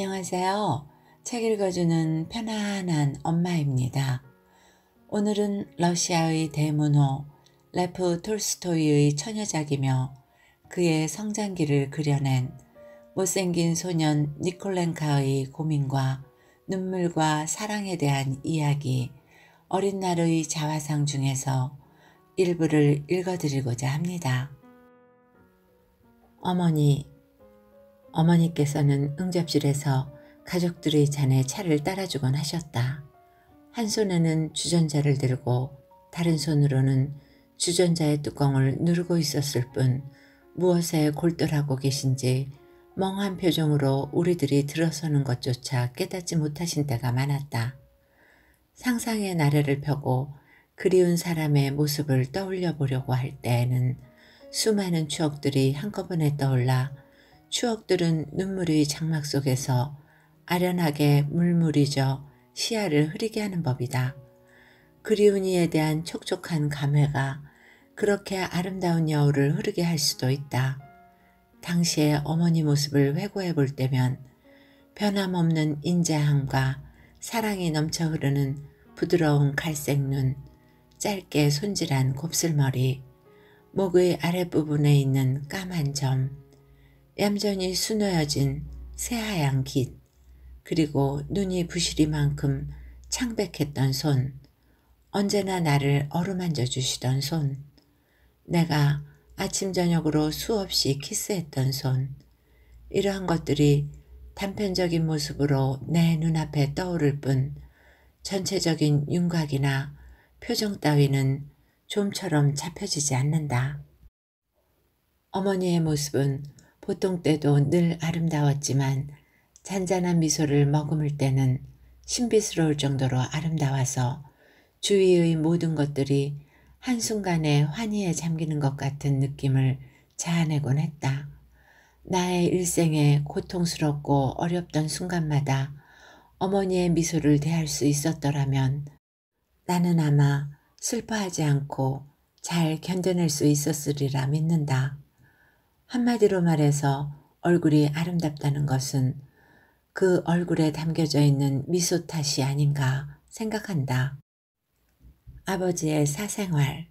안녕하세요. 책 읽어주는 편안한 엄마입니다. 오늘은 러시아의 대문호 레프 톨스토이의 처녀작이며 그의 성장기를 그려낸 못생긴 소년 니콜렌카의 고민과 눈물과 사랑에 대한 이야기 어린 날의 자화상 중에서 일부를 읽어드리고자 합니다. 어머니 어머니께서는 응접실에서 가족들의 잔에 차를 따라주곤 하셨다. 한 손에는 주전자를 들고 다른 손으로는 주전자의 뚜껑을 누르고 있었을 뿐 무엇에 골똘하고 계신지 멍한 표정으로 우리들이 들어서는 것조차 깨닫지 못하신 때가 많았다. 상상의 나래를 펴고 그리운 사람의 모습을 떠올려 보려고 할 때에는 수많은 추억들이 한꺼번에 떠올라 추억들은 눈물의 장막 속에서 아련하게 물물이 져 시야를 흐리게 하는 법이다. 그리운 이에 대한 촉촉한 감회가 그렇게 아름다운 여우를 흐르게 할 수도 있다. 당시의 어머니 모습을 회고해 볼 때면 변함없는 인자함과 사랑이 넘쳐 흐르는 부드러운 갈색 눈, 짧게 손질한 곱슬머리, 목의 아랫부분에 있는 까만 점, 얌전히 수놓여진 새하얀 깃 그리고 눈이 부시리만큼 창백했던 손 언제나 나를 어루만져 주시던 손 내가 아침 저녁으로 수없이 키스했던 손 이러한 것들이 단편적인 모습으로 내 눈앞에 떠오를 뿐 전체적인 윤곽이나 표정 따위는 좀처럼 잡혀지지 않는다. 어머니의 모습은 보통 때도 늘 아름다웠지만 잔잔한 미소를 머금을 때는 신비스러울 정도로 아름다워서 주위의 모든 것들이 한순간에 환희에 잠기는 것 같은 느낌을 자아내곤 했다. 나의 일생에 고통스럽고 어렵던 순간마다 어머니의 미소를 대할 수 있었더라면 나는 아마 슬퍼하지 않고 잘 견뎌낼 수 있었으리라 믿는다. 한마디로 말해서 얼굴이 아름답다는 것은 그 얼굴에 담겨져 있는 미소 탓이 아닌가 생각한다. 아버지의 사생활.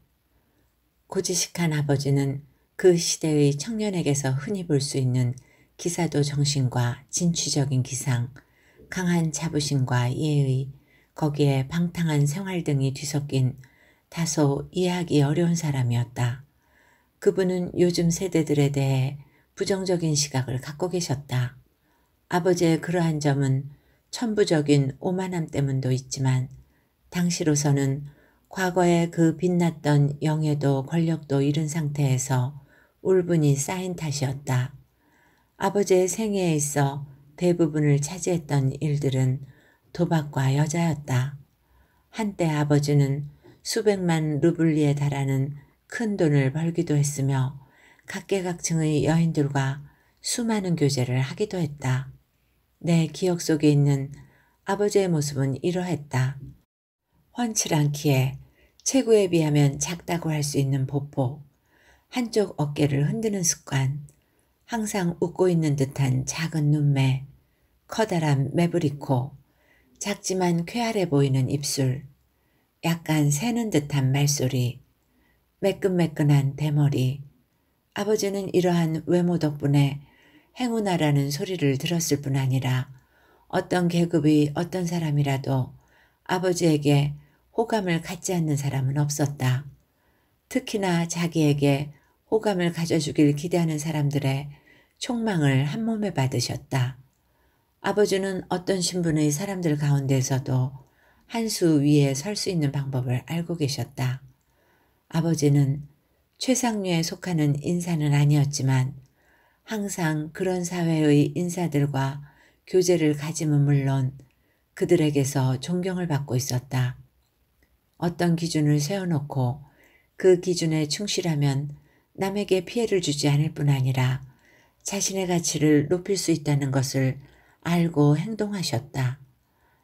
고지식한 아버지는 그 시대의 청년에게서 흔히 볼 수 있는 기사도 정신과 진취적인 기상, 강한 자부심과 예의, 거기에 방탕한 생활 등이 뒤섞인 다소 이해하기 어려운 사람이었다. 그분은 요즘 세대들에 대해 부정적인 시각을 갖고 계셨다. 아버지의 그러한 점은 천부적인 오만함 때문도 있지만 당시로서는 과거의 그 빛났던 영예도 권력도 잃은 상태에서 울분이 쌓인 탓이었다. 아버지의 생애에 있어 대부분을 차지했던 일들은 도박과 여자였다. 한때 아버지는 수백만 루블리에 달하는 큰 돈을 벌기도 했으며 각계각층의 여인들과 수많은 교제를 하기도 했다. 내 기억 속에 있는 아버지의 모습은 이러했다. 헌칠한 키에 체구에 비하면 작다고 할 수 있는 보폭, 한쪽 어깨를 흔드는 습관, 항상 웃고 있는 듯한 작은 눈매, 커다란 매부리코, 작지만 쾌활해 보이는 입술, 약간 새는 듯한 말소리, 매끈매끈한 대머리. 아버지는 이러한 외모 덕분에 행운아라는 소리를 들었을 뿐 아니라 어떤 계급이 어떤 사람이라도 아버지에게 호감을 갖지 않는 사람은 없었다. 특히나 자기에게 호감을 가져주길 기대하는 사람들의 촉망을 한몸에 받으셨다. 아버지는 어떤 신분의 사람들 가운데서도 한 수 위에 설 수 있는 방법을 알고 계셨다. 아버지는 최상류에 속하는 인사는 아니었지만 항상 그런 사회의 인사들과 교제를 가짐은 물론 그들에게서 존경을 받고 있었다. 어떤 기준을 세워놓고 그 기준에 충실하면 남에게 피해를 주지 않을 뿐 아니라 자신의 가치를 높일 수 있다는 것을 알고 행동하셨다.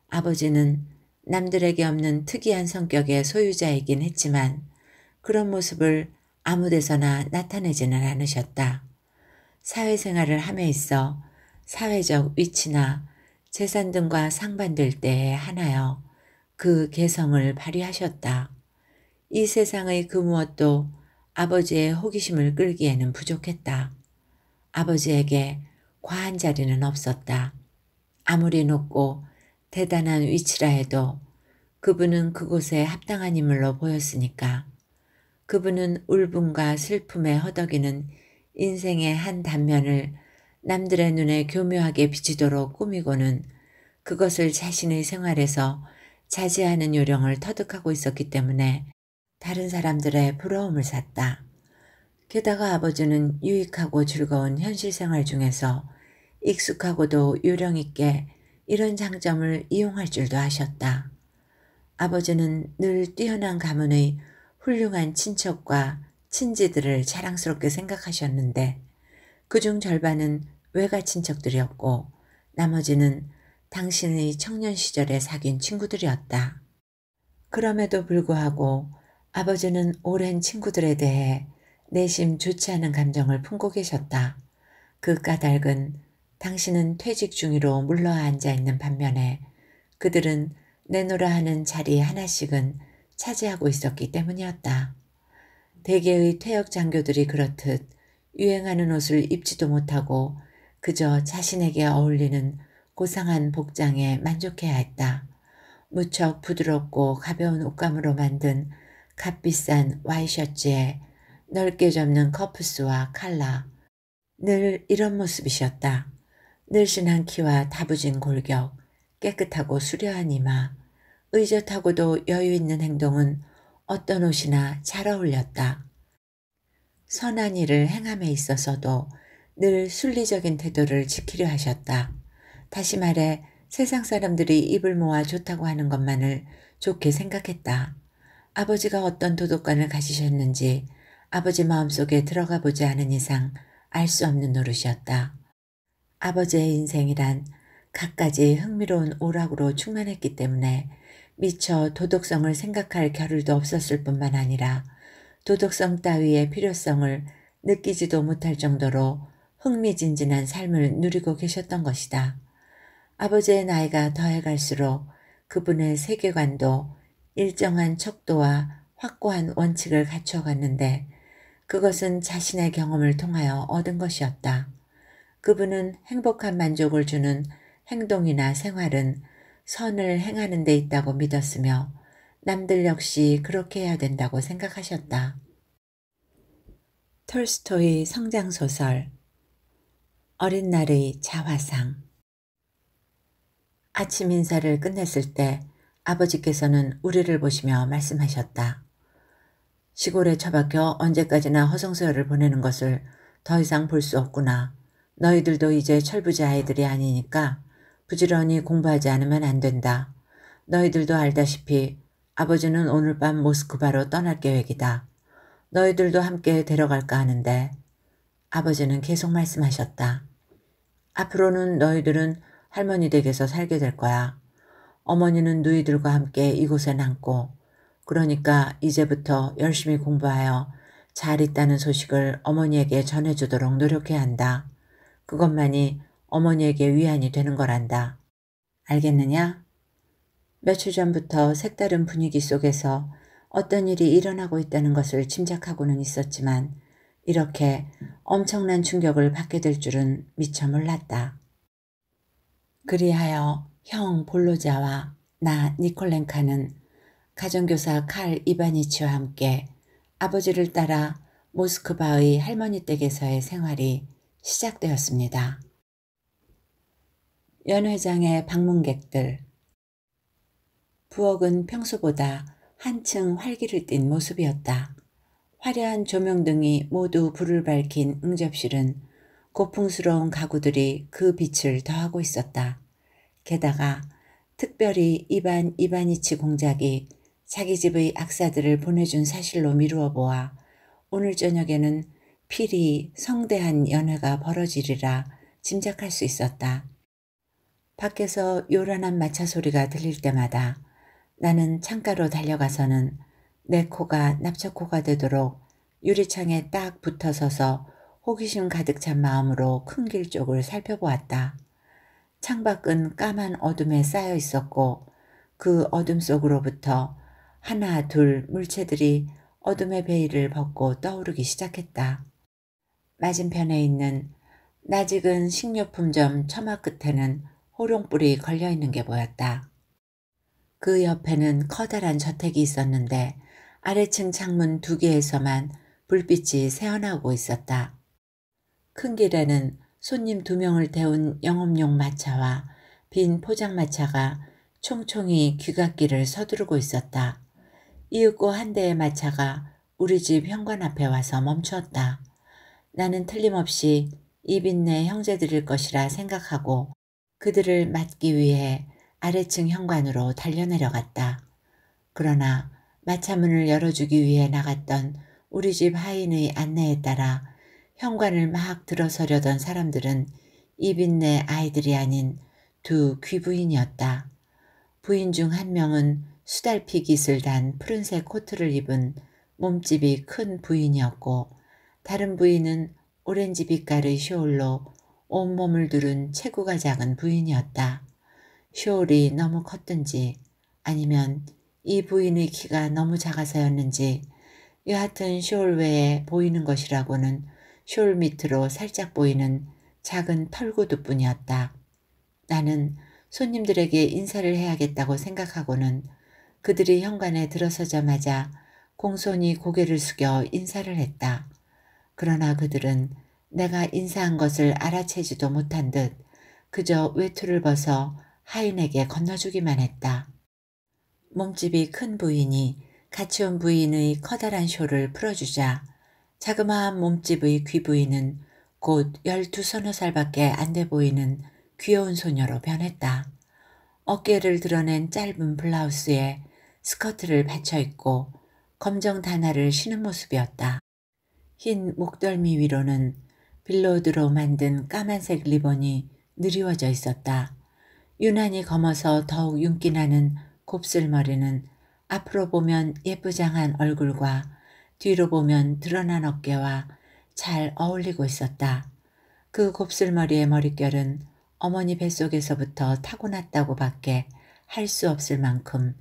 아버지는 남들에게 없는 특이한 성격의 소유자이긴 했지만 그런 모습을 아무 데서나 나타내지는 않으셨다. 사회생활을 함에 있어 사회적 위치나 재산 등과 상반될 때에 하나여 그 개성을 발휘하셨다. 이 세상의 그 무엇도 아버지의 호기심을 끌기에는 부족했다. 아버지에게 과한 자리는 없었다. 아무리 높고 대단한 위치라 해도 그분은 그곳에 합당한 인물로 보였으니까 그분은 울분과 슬픔에 허덕이는 인생의 한 단면을 남들의 눈에 교묘하게 비치도록 꾸미고는 그것을 자신의 생활에서 자제하는 요령을 터득하고 있었기 때문에 다른 사람들의 부러움을 샀다. 게다가 아버지는 유익하고 즐거운 현실 생활 중에서 익숙하고도 요령 있게 이런 장점을 이용할 줄도 아셨다. 아버지는 늘 뛰어난 가문의 훌륭한 친척과 친지들을 자랑스럽게 생각하셨는데 그중 절반은 외가 친척들이었고 나머지는 당신의 청년 시절에 사귄 친구들이었다. 그럼에도 불구하고 아버지는 오랜 친구들에 대해 내심 좋지 않은 감정을 품고 계셨다. 그 까닭은 당신은 퇴직 중위로 물러앉아 있는 반면에 그들은 내노라 하는 자리 하나씩은 차지하고 있었기 때문이었다. 대개의 퇴역 장교들이 그렇듯 유행하는 옷을 입지도 못하고 그저 자신에게 어울리는 고상한 복장에 만족해야 했다. 무척 부드럽고 가벼운 옷감으로 만든 값비싼 와이셔츠에 넓게 접는 커프스와 칼라. 늘 이런 모습이셨다. 늘씬한 키와 다부진 골격, 깨끗하고 수려한 이마, 의젓하고도 여유 있는 행동은 어떤 옷이나 잘 어울렸다. 선한 일을 행함에 있어서도 늘 순리적인 태도를 지키려 하셨다. 다시 말해 세상 사람들이 입을 모아 좋다고 하는 것만을 좋게 생각했다. 아버지가 어떤 도덕관을 가지셨는지 아버지 마음속에 들어가 보지 않은 이상 알 수 없는 노릇이었다. 아버지의 인생이란 갖가지 흥미로운 오락으로 충만했기 때문에 미처 도덕성을 생각할 겨를도 없었을 뿐만 아니라 도덕성 따위의 필요성을 느끼지도 못할 정도로 흥미진진한 삶을 누리고 계셨던 것이다. 아버지의 나이가 더해갈수록 그분의 세계관도 일정한 척도와 확고한 원칙을 갖춰갔는데 그것은 자신의 경험을 통하여 얻은 것이었다. 그분은 행복한 만족을 주는 행동이나 생활은 선을 행하는 데 있다고 믿었으며 남들 역시 그렇게 해야 된다고 생각하셨다. 톨스토이 성장소설 어린 날의 자화상 아침 인사를 끝냈을 때 아버지께서는 우리를 보시며 말씀하셨다. 시골에 처박혀 언제까지나 허송세월을 보내는 것을 더 이상 볼 수 없구나. 너희들도 이제 철부지 아이들이 아니니까 부지런히 공부하지 않으면 안 된다. 너희들도 알다시피 아버지는 오늘 밤 모스크바로 떠날 계획이다. 너희들도 함께 데려갈까 하는데 아버지는 계속 말씀하셨다. 앞으로는 너희들은 할머니 댁에서 살게 될 거야. 어머니는 누이들과 함께 이곳에 남고 그러니까 이제부터 열심히 공부하여 잘 있다는 소식을 어머니에게 전해주도록 노력해야 한다. 그것만이 어머니에게 위안이 되는 거란다. 알겠느냐? 며칠 전부터 색다른 분위기 속에서 어떤 일이 일어나고 있다는 것을 짐작하고는 있었지만 이렇게 엄청난 충격을 받게 될 줄은 미처 몰랐다. 그리하여 형 볼로자와 나 니콜렌카는 가정교사 칼 이바니치와 함께 아버지를 따라 모스크바의 할머니 댁에서의 생활이 시작되었습니다. 연회장의 방문객들. 부엌은 평소보다 한층 활기를 띤 모습이었다. 화려한 조명등이 모두 불을 밝힌 응접실은 고풍스러운 가구들이 그 빛을 더하고 있었다. 게다가 특별히 이반 이반이치 공작이 자기 집의 악사들을 보내준 사실로 미루어 보아 오늘 저녁에는 필히 성대한 연회가 벌어지리라 짐작할 수 있었다. 밖에서 요란한 마차 소리가 들릴 때마다 나는 창가로 달려가서는 내 코가 납작코가 되도록 유리창에 딱 붙어서서 호기심 가득 찬 마음으로 큰 길 쪽을 살펴보았다. 창밖은 까만 어둠에 쌓여 있었고 그 어둠 속으로부터 하나 둘 물체들이 어둠의 베일을 벗고 떠오르기 시작했다. 맞은편에 있는 나직은 식료품점 처마 끝에는 호롱불이 걸려있는 게 보였다. 그 옆에는 커다란 저택이 있었는데 아래층 창문 두 개에서만 불빛이 새어나오고 있었다. 큰 길에는 손님 두 명을 태운 영업용 마차와 빈 포장마차가 총총히 귀갓길을 서두르고 있었다. 이윽고 한 대의 마차가 우리 집 현관 앞에 와서 멈추었다. 나는 틀림없이 이빈네 형제들일 것이라 생각하고 그들을 맞기 위해 아래층 현관으로 달려내려갔다. 그러나 마차문을 열어주기 위해 나갔던 우리 집 하인의 안내에 따라 현관을 막 들어서려던 사람들은 이빈네 아이들이 아닌 두 귀부인이었다. 부인 중 한 명은 수달피 깃을 단 푸른색 코트를 입은 몸집이 큰 부인이었고 다른 부인은 오렌지 빛깔의 쇼울로 온몸을 두른 체구가 작은 부인이었다. 쇼울이 너무 컸든지 아니면 이 부인의 키가 너무 작아서였는지 여하튼 쇼울 외에 보이는 것이라고는 쇼울 밑으로 살짝 보이는 작은 털구두뿐이었다. 나는 손님들에게 인사를 해야겠다고 생각하고는 그들이 현관에 들어서자마자 공손히 고개를 숙여 인사를 했다. 그러나 그들은 내가 인사한 것을 알아채지도 못한 듯 그저 외투를 벗어 하인에게 건너주기만 했다. 몸집이 큰 부인이 같이 온 부인의 커다란 쇼를 풀어주자 자그마한 몸집의 귀부인은 곧 열두 서너 살밖에 안 돼 보이는 귀여운 소녀로 변했다. 어깨를 드러낸 짧은 블라우스에 스커트를 받쳐 입고 검정 단화를 신은 모습이었다. 흰 목덜미 위로는 빌로드로 만든 까만색 리본이 느리워져 있었다. 유난히 검어서 더욱 윤기나는 곱슬머리는 앞으로 보면 예쁘장한 얼굴과 뒤로 보면 드러난 어깨와 잘 어울리고 있었다. 그 곱슬머리의 머릿결은 어머니 뱃속에서부터 타고났다고 밖에 할 수 없을 만큼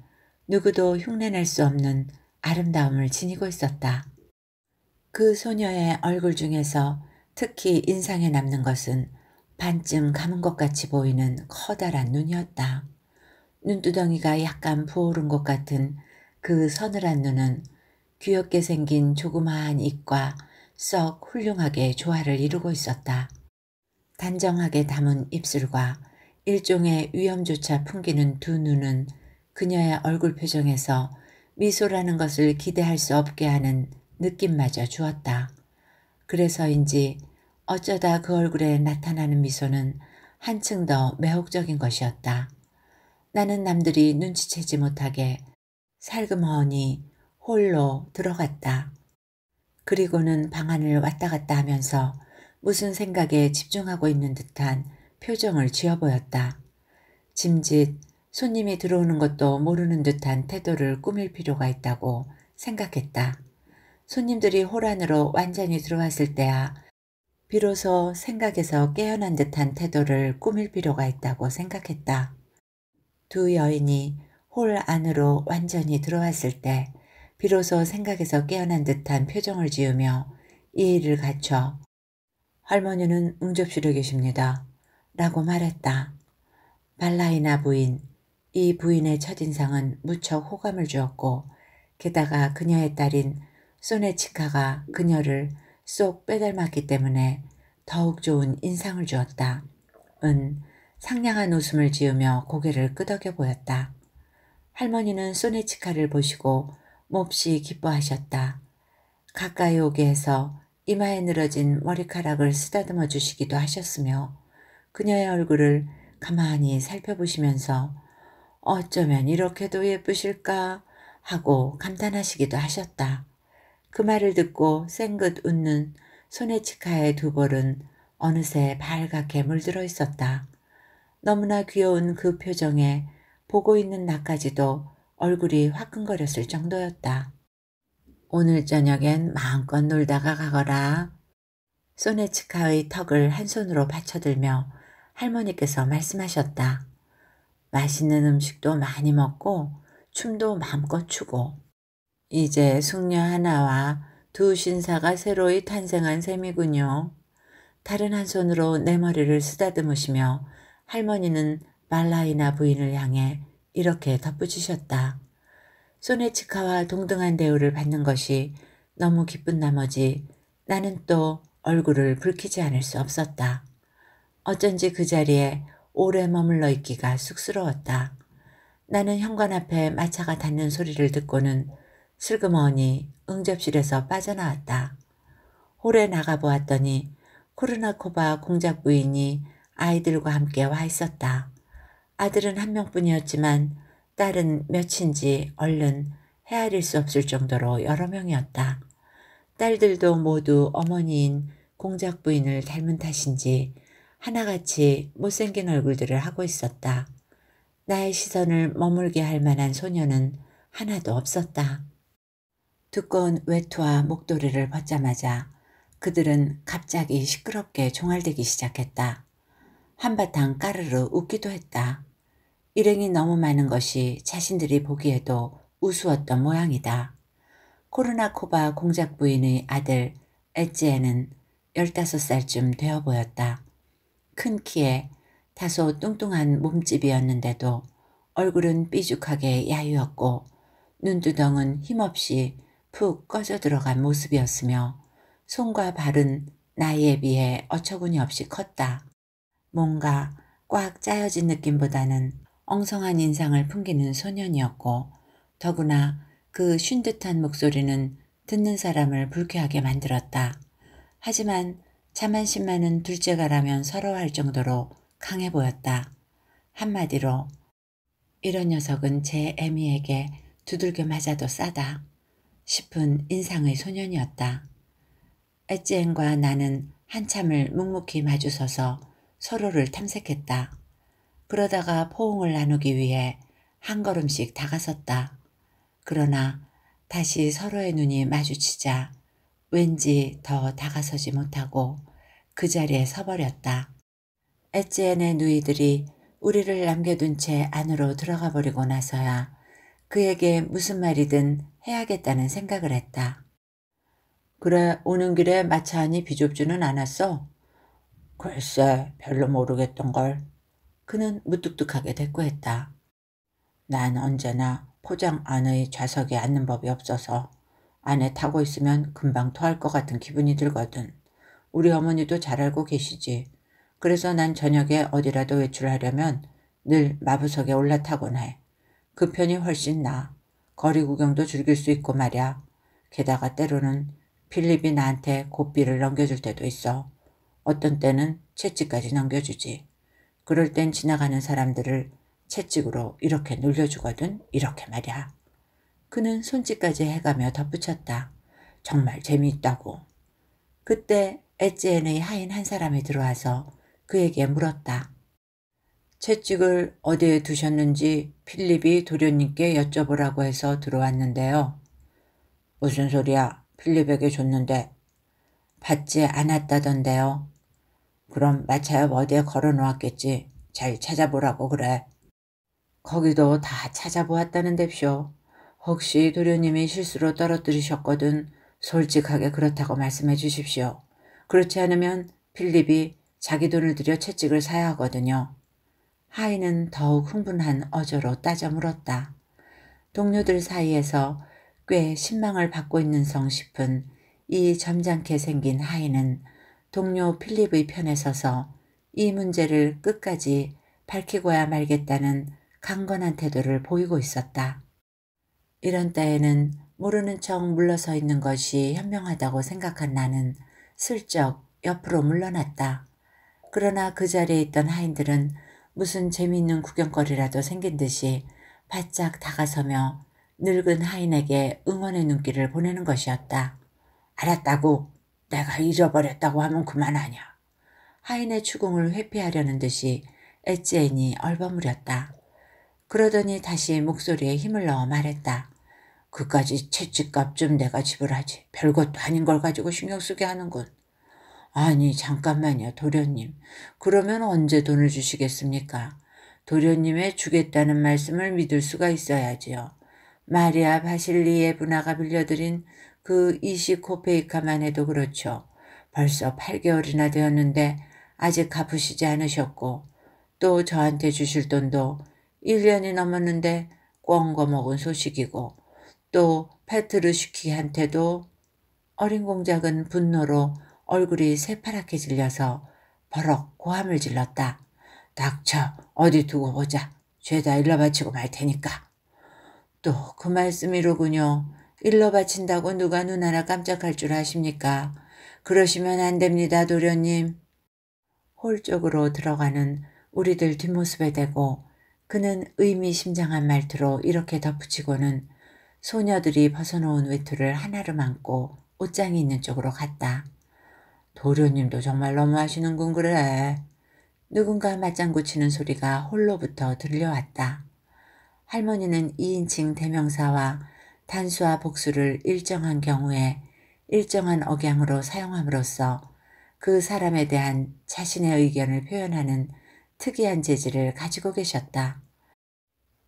누구도 흉내낼 수 없는 아름다움을 지니고 있었다. 그 소녀의 얼굴 중에서 특히 인상에 남는 것은 반쯤 감은 것 같이 보이는 커다란 눈이었다. 눈두덩이가 약간 부어오른 것 같은 그 서늘한 눈은 귀엽게 생긴 조그마한 입과 썩 훌륭하게 조화를 이루고 있었다. 단정하게 담은 입술과 일종의 위험조차 풍기는 두 눈은 그녀의 얼굴 표정에서 미소라는 것을 기대할 수 없게 하는 느낌마저 주었다. 그래서인지 어쩌다 그 얼굴에 나타나는 미소는 한층 더 매혹적인 것이었다. 나는 남들이 눈치채지 못하게 살금허니 홀로 들어갔다. 그리고는 방안을 왔다 갔다 하면서 무슨 생각에 집중하고 있는 듯한 표정을 지어 보였다. 짐짓 손님이 들어오는 것도 모르는 듯한 태도를 꾸밀 필요가 있다고 생각했다. 손님들이 홀안으로 완전히 들어왔을 때야 비로소 생각에서 깨어난 듯한 태도를 꾸밀 필요가 있다고 생각했다. 두 여인이 홀 안으로 완전히 들어왔을 때 비로소 생각에서 깨어난 듯한 표정을 지으며 이의를 갖춰 할머니는 응접실에 계십니다. 라고 말했다. 발라이나 부인, 이 부인의 첫인상은 무척 호감을 주었고 게다가 그녀의 딸인 소네치카가 그녀를 쏙 빼닮았기 때문에 더욱 좋은 인상을 주었다. 은 상냥한 웃음을 지으며 고개를 끄덕여 보였다. 할머니는 소네치카를 보시고 몹시 기뻐하셨다. 가까이 오게 해서 이마에 늘어진 머리카락을 쓰다듬어 주시기도 하셨으며 그녀의 얼굴을 가만히 살펴보시면서 어쩌면 이렇게도 예쁘실까 하고 감탄하시기도 하셨다. 그 말을 듣고 생긋 웃는 소네치카의 두 볼은 어느새 발갛게 물들어 있었다. 너무나 귀여운 그 표정에 보고 있는 나까지도 얼굴이 화끈거렸을 정도였다. 오늘 저녁엔 마음껏 놀다가 가거라. 소네치카의 턱을 한 손으로 받쳐들며 할머니께서 말씀하셨다. 맛있는 음식도 많이 먹고 춤도 마음껏 추고 이제 숙녀 하나와 두 신사가 새로이 탄생한 셈이군요. 다른 한 손으로 내 머리를 쓰다듬으시며 할머니는 말라이나 부인을 향해 이렇게 덧붙이셨다. 소네치카와 동등한 대우를 받는 것이 너무 기쁜 나머지 나는 또 얼굴을 붉히지 않을 수 없었다. 어쩐지 그 자리에 오래 머물러 있기가 쑥스러웠다. 나는 현관 앞에 마차가 닿는 소리를 듣고는 슬그머니 응접실에서 빠져나왔다. 홀에 나가보았더니 코르나코바 공작 부인이 아이들과 함께 와 있었다. 아들은 한 명뿐이었지만 딸은 몇인지 얼른 헤아릴 수 없을 정도로 여러 명이었다. 딸들도 모두 어머니인 공작 부인을 닮은 탓인지 하나같이 못생긴 얼굴들을 하고 있었다. 나의 시선을 머물게 할 만한 소녀는 하나도 없었다. 두꺼운 외투와 목도리를 벗자마자 그들은 갑자기 시끄럽게 종알대기 시작했다. 한바탕 까르르 웃기도 했다. 일행이 너무 많은 것이 자신들이 보기에도 우스웠던 모양이다. 코르나코바 공작 부인의 아들 에지에는 15살쯤 되어 보였다. 큰 키에 다소 뚱뚱한 몸집이었는데도 얼굴은 삐죽하게 야유었고 눈두덩은 힘없이 푹 꺼져 들어간 모습이었으며 손과 발은 나이에 비해 어처구니 없이 컸다. 뭔가 꽉 짜여진 느낌보다는 엉성한 인상을 풍기는 소년이었고 더구나 그 쉰 듯한 목소리는 듣는 사람을 불쾌하게 만들었다. 하지만 자만심만은 둘째가라면 서러워할 정도로 강해 보였다. 한마디로 이런 녀석은 제 애미에게 두들겨 맞아도 싸다. 싶은 인상의 소년이었다. 에찌엔과 나는 한참을 묵묵히 마주서서 서로를 탐색했다. 그러다가 포옹을 나누기 위해 한 걸음씩 다가섰다. 그러나 다시 서로의 눈이 마주치자 왠지 더 다가서지 못하고 그 자리에 서버렸다. 에찌엔의 누이들이 우리를 남겨둔 채 안으로 들어가 버리고 나서야 그에게 무슨 말이든 해야겠다는 생각을 했다. 그래, 오는 길에 마차 하니 비좁지는 않았어? 글쎄, 별로 모르겠던걸. 그는 무뚝뚝하게 대꾸했다. 난 언제나 포장 안의 좌석에 앉는 법이 없어서 안에 타고 있으면 금방 토할 것 같은 기분이 들거든. 우리 어머니도 잘 알고 계시지. 그래서 난 저녁에 어디라도 외출하려면 늘 마부석에 올라타곤 해. 그 편이 훨씬 나. 거리 구경도 즐길 수 있고 말야. 게다가 때로는 필립이 나한테 고삐를 넘겨줄 때도 있어. 어떤 때는 채찍까지 넘겨주지. 그럴 땐 지나가는 사람들을 채찍으로 이렇게 눌려주거든 이렇게 말야. 그는 손짓까지 해가며 덧붙였다. 정말 재미있다고. 그때 에찌엔의 하인 한 사람이 들어와서 그에게 물었다. 채찍을 어디에 두셨는지 필립이 도련님께 여쭤보라고 해서 들어왔는데요. 무슨 소리야? 필립에게 줬는데. 받지 않았다던데요. 그럼 마차협 어디에 걸어놓았겠지. 잘 찾아보라고 그래. 거기도 다 찾아보았다는 뎁쇼. 혹시 도련님이 실수로 떨어뜨리셨거든 솔직하게 그렇다고 말씀해 주십시오. 그렇지 않으면 필립이 자기 돈을 들여 채찍을 사야 하거든요. 하이는 더욱 흥분한 어조로 따져 물었다. 동료들 사이에서 꽤 신망을 받고 있는 성 싶은 이 점잖게 생긴 하이는 동료 필립의 편에 서서 이 문제를 끝까지 밝히고야 말겠다는 강건한 태도를 보이고 있었다. 이런 때에는 모르는 척 물러서 있는 것이 현명하다고 생각한 나는 슬쩍 옆으로 물러났다. 그러나 그 자리에 있던 하인들은 무슨 재미있는 구경거리라도 생긴 듯이 바짝 다가서며 늙은 하인에게 응원의 눈길을 보내는 것이었다. 알았다고 내가 잊어버렸다고 하면 그만하냐. 하인의 추궁을 회피하려는 듯이 엣지엔이 얼버무렸다. 그러더니 다시 목소리에 힘을 넣어 말했다. 그까지 채찍값 좀 내가 지불하지. 별것도 아닌 걸 가지고 신경 쓰게 하는군. 아니 잠깐만요 도련님 그러면 언제 돈을 주시겠습니까? 도련님의 주겠다는 말씀을 믿을 수가 있어야지요. 마리아 바실리의 분화가 빌려드린 그이시코페이카만 해도 그렇죠. 벌써 8개월이나 되었는데 아직 갚으시지 않으셨고 또 저한테 주실 돈도 1년이 넘었는데 꽁거먹은 소식이고 또 페트르시키한테도 어린 공작은 분노로 얼굴이 새파랗게 질려서 버럭 고함을 질렀다. 닥쳐 어디 두고 보자. 죄다 일러 바치고 말 테니까. 또 그 말씀이로군요. 일러 바친다고 누가 눈 하나 깜짝할 줄 아십니까? 그러시면 안 됩니다, 도련님. 홀 쪽으로 들어가는 우리들 뒷모습에 대고 그는 의미심장한 말투로 이렇게 덧붙이고는 소녀들이 벗어놓은 외투를 하나로 안고 옷장이 있는 쪽으로 갔다. 도련님도 정말 너무하시는군 그래. 누군가 맞장구 치는 소리가 홀로부터 들려왔다. 할머니는 2인칭 대명사와 단수와 복수를 일정한 경우에 일정한 억양으로 사용함으로써 그 사람에 대한 자신의 의견을 표현하는 특이한 재질을 가지고 계셨다.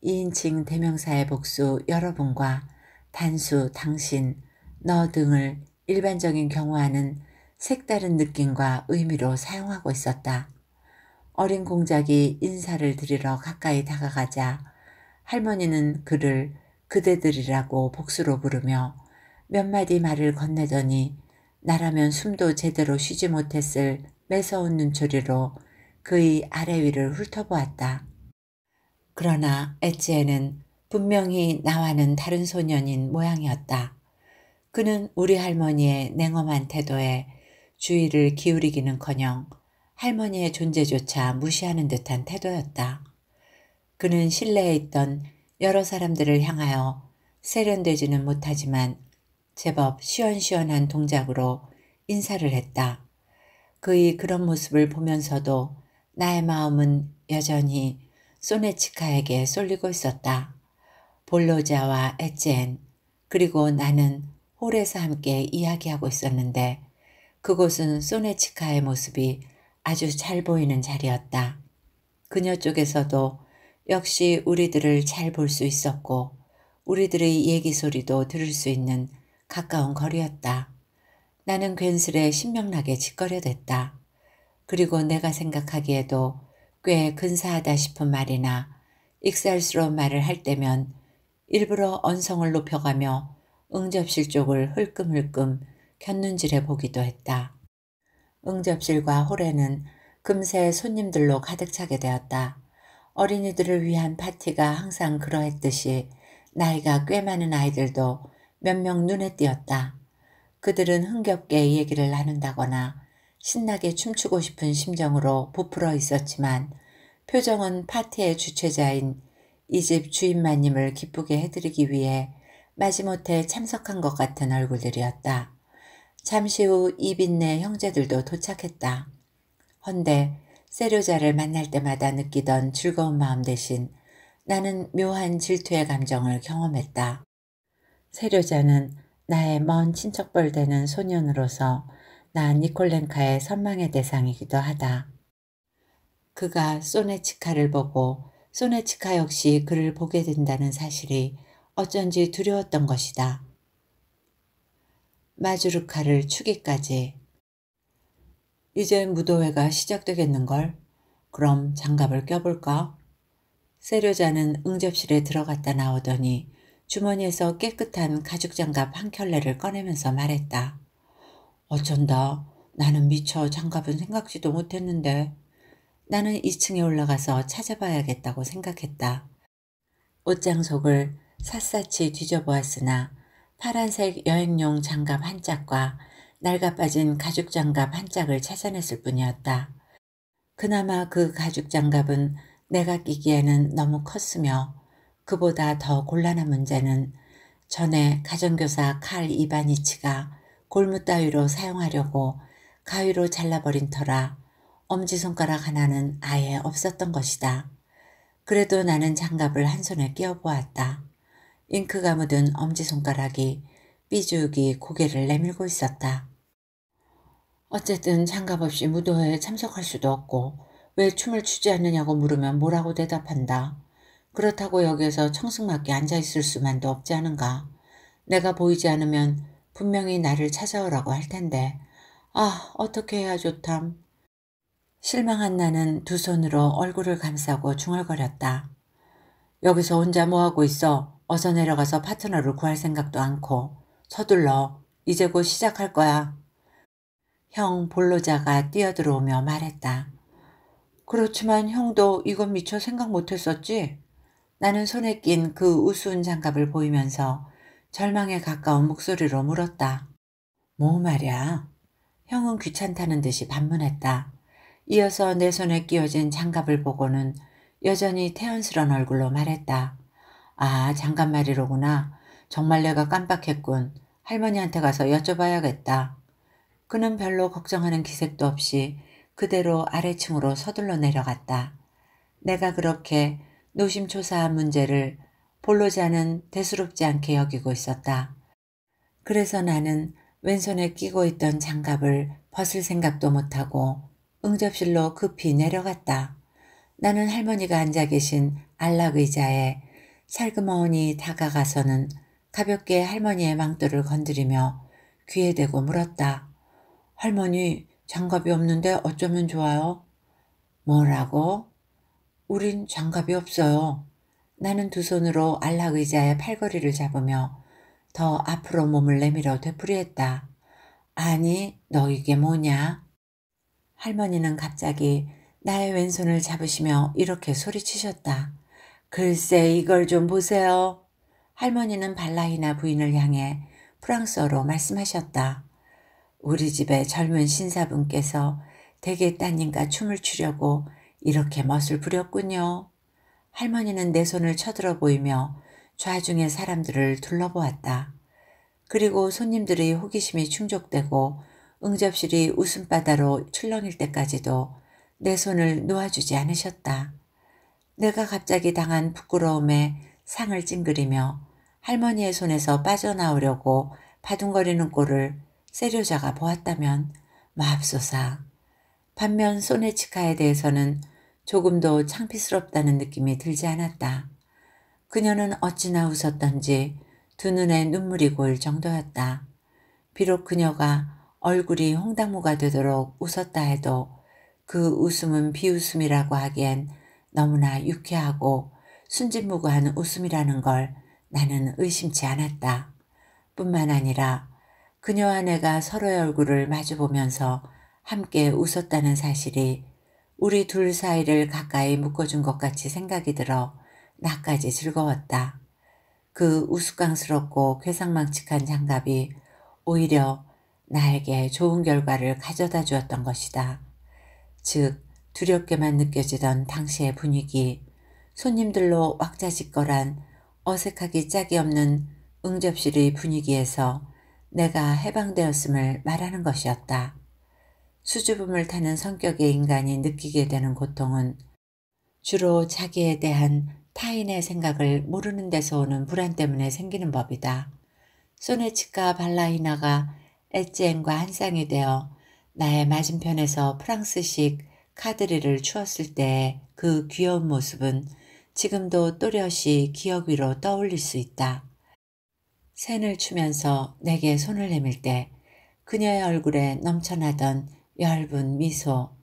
2인칭 대명사의 복수 여러분과 단수, 당신, 너 등을 일반적인 경우와는 색다른 느낌과 의미로 사용하고 있었다. 어린 공작이 인사를 드리러 가까이 다가가자 할머니는 그를 그대들이라고 복수로 부르며 몇 마디 말을 건네더니 나라면 숨도 제대로 쉬지 못했을 매서운 눈초리로 그의 아래 위를 훑어보았다. 그러나 엣지에는 분명히 나와는 다른 소년인 모양이었다. 그는 우리 할머니의 냉엄한 태도에 주의를 기울이기는커녕 할머니의 존재조차 무시하는 듯한 태도였다. 그는 실내에 있던 여러 사람들을 향하여 세련되지는 못하지만 제법 시원시원한 동작으로 인사를 했다. 그의 그런 모습을 보면서도 나의 마음은 여전히 소네치카에게 쏠리고 있었다. 볼로자와 에첸 그리고 나는 홀에서 함께 이야기하고 있었는데 그곳은 소네치카의 모습이 아주 잘 보이는 자리였다. 그녀 쪽에서도 역시 우리들을 잘 볼 수 있었고 우리들의 얘기소리도 들을 수 있는 가까운 거리였다. 나는 괜스레 신명나게 짓거려댔다. 그리고 내가 생각하기에도 꽤 근사하다 싶은 말이나 익살스러운 말을 할 때면 일부러 언성을 높여가며 응접실 쪽을 흘끔흘끔 켰눈질해 보기도 했다. 응접실과 홀에는 금세 손님들로 가득 차게 되었다. 어린이들을 위한 파티가 항상 그러했듯이 나이가 꽤 많은 아이들도 몇 명 눈에 띄었다. 그들은 흥겹게 얘기를 나눈다거나 신나게 춤추고 싶은 심정으로 부풀어 있었지만 표정은 파티의 주최자인 이 집 주인마님을 기쁘게 해드리기 위해 마지못해 참석한 것 같은 얼굴들이었다. 잠시 후 이빈네 형제들도 도착했다. 헌데 세류자를 만날 때마다 느끼던 즐거운 마음 대신 나는 묘한 질투의 감정을 경험했다. 세류자는 나의 먼 친척벌 되는 소년으로서 나 니콜렌카의 선망의 대상이기도 하다. 그가 소네치카를 보고 소네치카 역시 그를 보게 된다는 사실이 어쩐지 두려웠던 것이다. 마주르카를 추기까지. 이제 무도회가 시작되겠는걸? 그럼 장갑을 껴볼까? 세료자는 응접실에 들어갔다 나오더니 주머니에서 깨끗한 가죽 장갑 한 켤레를 꺼내면서 말했다. 어쩐다. 나는 미처 장갑은 생각지도 못했는데. 나는 2층에 올라가서 찾아봐야겠다고 생각했다. 옷장 속을 샅샅이 뒤져보았으나 파란색 여행용 장갑 한 짝과 날가 빠진 가죽 장갑 한 짝을 찾아냈을 뿐이었다. 그나마 그 가죽 장갑은 내가 끼기에는 너무 컸으며 그보다 더 곤란한 문제는 전에 가정교사 칼 이바니치가 골무 따위로 사용하려고 가위로 잘라버린 터라 엄지손가락 하나는 아예 없었던 것이다. 그래도 나는 장갑을 한 손에 끼워보았다. 잉크가 묻은 엄지손가락이 삐죽이 고개를 내밀고 있었다. 어쨌든 장갑 없이 무도회에 참석할 수도 없고 왜 춤을 추지 않느냐고 물으면 뭐라고 대답한다. 그렇다고 여기에서 청승맞게 앉아있을 수만도 없지 않은가. 내가 보이지 않으면 분명히 나를 찾아오라고 할 텐데 아 어떻게 해야 좋담. 실망한 나는 두 손으로 얼굴을 감싸고 중얼거렸다. 여기서 혼자 뭐하고 있어? 어서 내려가서 파트너를 구할 생각도 않고 서둘러 이제 곧 시작할 거야. 형 볼로자가 뛰어들어오며 말했다. 그렇지만 형도 이건 미처 생각 못했었지? 나는 손에 낀 그 우스운 장갑을 보이면서 절망에 가까운 목소리로 물었다. 뭐 말이야? 형은 귀찮다는 듯이 반문했다. 이어서 내 손에 끼어진 장갑을 보고는 여전히 태연스런 얼굴로 말했다. 아 잠깐 말이로구나. 정말 내가 깜빡했군. 할머니한테 가서 여쭤봐야겠다. 그는 별로 걱정하는 기색도 없이 그대로 아래층으로 서둘러 내려갔다. 내가 그렇게 노심초사한 문제를 볼로자는 대수롭지 않게 여기고 있었다. 그래서 나는 왼손에 끼고 있던 장갑을 벗을 생각도 못하고 응접실로 급히 내려갔다. 나는 할머니가 앉아 계신 안락의자에 살그머니 다가가서는 가볍게 할머니의 망토를 건드리며 귀에 대고 물었다. 할머니, 장갑이 없는데 어쩌면 좋아요? 뭐라고? 우린 장갑이 없어요. 나는 두 손으로 안락 의자의 팔걸이를 잡으며 더 앞으로 몸을 내밀어 되풀이했다. 아니, 너 이게 뭐냐? 할머니는 갑자기 나의 왼손을 잡으시며 이렇게 소리치셨다. 글쎄 이걸 좀 보세요. 할머니는 발라이나 부인을 향해 프랑스어로 말씀하셨다. 우리 집에 젊은 신사분께서 대개 따님과 춤을 추려고 이렇게 멋을 부렸군요. 할머니는 내 손을 쳐들어 보이며 좌중의 사람들을 둘러보았다. 그리고 손님들의 호기심이 충족되고 응접실이 웃음바다로 출렁일 때까지도 내 손을 놓아주지 않으셨다. 내가 갑자기 당한 부끄러움에 상을 찡그리며 할머니의 손에서 빠져나오려고 바둥거리는 꼴을 세료자가 보았다면 맙소사 반면 소네치카에 대해서는 조금도 창피스럽다는 느낌이 들지 않았다. 그녀는 어찌나 웃었던지 두 눈에 눈물이 고일 정도였다. 비록 그녀가 얼굴이 홍당무가 되도록 웃었다 해도 그 웃음은 비웃음이라고 하기엔 너무나 유쾌하고 순진무구한 웃음이라는 걸 나는 의심치 않았다. 뿐만 아니라 그녀와 내가 서로의 얼굴을 마주보면서 함께 웃었다는 사실이 우리 둘 사이를 가까이 묶어준 것 같이 생각이 들어 나까지 즐거웠다. 그 우스꽝스럽고 괴상망측한 장갑이 오히려 나에게 좋은 결과를 가져다 주었던 것이다. 즉 두렵게만 느껴지던 당시의 분위기, 손님들로 왁자지껄한 어색하기 짝이 없는 응접실의 분위기에서 내가 해방되었음을 말하는 것이었다. 수줍음을 타는 성격의 인간이 느끼게 되는 고통은 주로 자기에 대한 타인의 생각을 모르는 데서 오는 불안 때문에 생기는 법이다. 소네치카 발라히나가 엣지첸과한 쌍이 되어 나의 맞은편에서 프랑스식 카드리를 추었을 때 그 귀여운 모습은 지금도 또렷이 기억 위로 떠올릴 수 있다. 샌을 추면서 내게 손을 내밀 때 그녀의 얼굴에 넘쳐나던 엷은 미소,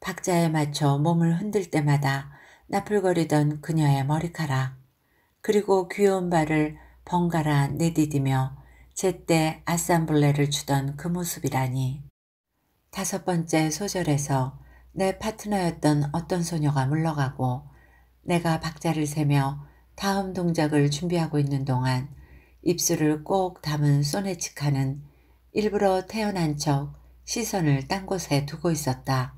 박자에 맞춰 몸을 흔들 때마다 나풀거리던 그녀의 머리카락, 그리고 귀여운 발을 번갈아 내디디며 제때 아산블레를 추던 그 모습이라니. 다섯 번째 소절에서 내 파트너였던 어떤 소녀가 물러가고 내가 박자를 세며 다음 동작을 준비하고 있는 동안 입술을 꼭 담은 소네치카는 일부러 태어난 척 시선을 딴 곳에 두고 있었다.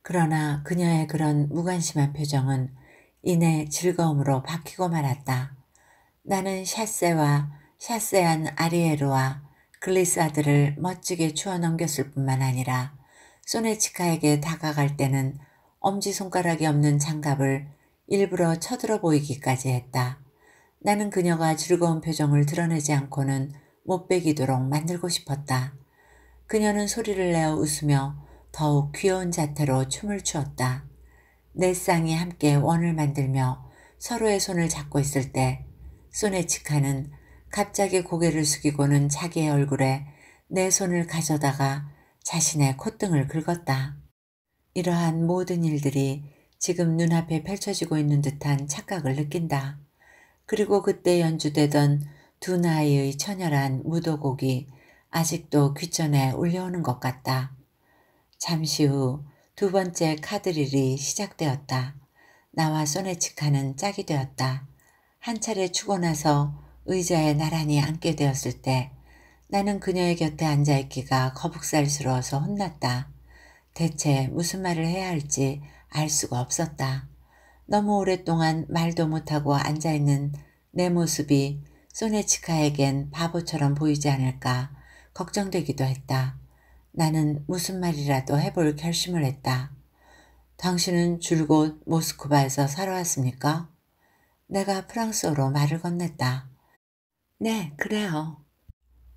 그러나 그녀의 그런 무관심한 표정은 이내 즐거움으로 바뀌고 말았다. 나는 샤세와 샤세한 아리에르와 글리사드를 멋지게 추워 넘겼을 뿐만 아니라 소네치카에게 다가갈 때는 엄지손가락이 없는 장갑을 일부러 쳐들어 보이기까지 했다. 나는 그녀가 즐거운 표정을 드러내지 않고는 못 베기도록 만들고 싶었다. 그녀는 소리를 내어 웃으며 더욱 귀여운 자태로 춤을 추었다. 네 쌍이 함께 원을 만들며 서로의 손을 잡고 있을 때 소네치카는 갑자기 고개를 숙이고는 자기의 얼굴에 내 손을 가져다가 자신의 콧등을 긁었다. 이러한 모든 일들이 지금 눈앞에 펼쳐지고 있는 듯한 착각을 느낀다. 그리고 그때 연주되던 두 나이의 처녀란 무도곡이 아직도 귀전에 울려오는 것 같다. 잠시 후 두 번째 카드릴이 시작되었다. 나와 소네치카는 짝이 되었다. 한 차례 추고 나서 의자에 나란히 앉게 되었을 때 나는 그녀의 곁에 앉아있기가 거북살스러워서 혼났다. 대체 무슨 말을 해야 할지 알 수가 없었다. 너무 오랫동안 말도 못하고 앉아있는 내 모습이 소네치카에겐 바보처럼 보이지 않을까 걱정되기도 했다. 나는 무슨 말이라도 해볼 결심을 했다. 당신은 줄곧 모스크바에서 살아왔습니까? 내가 프랑스어로 말을 건넸다. 네, 그래요.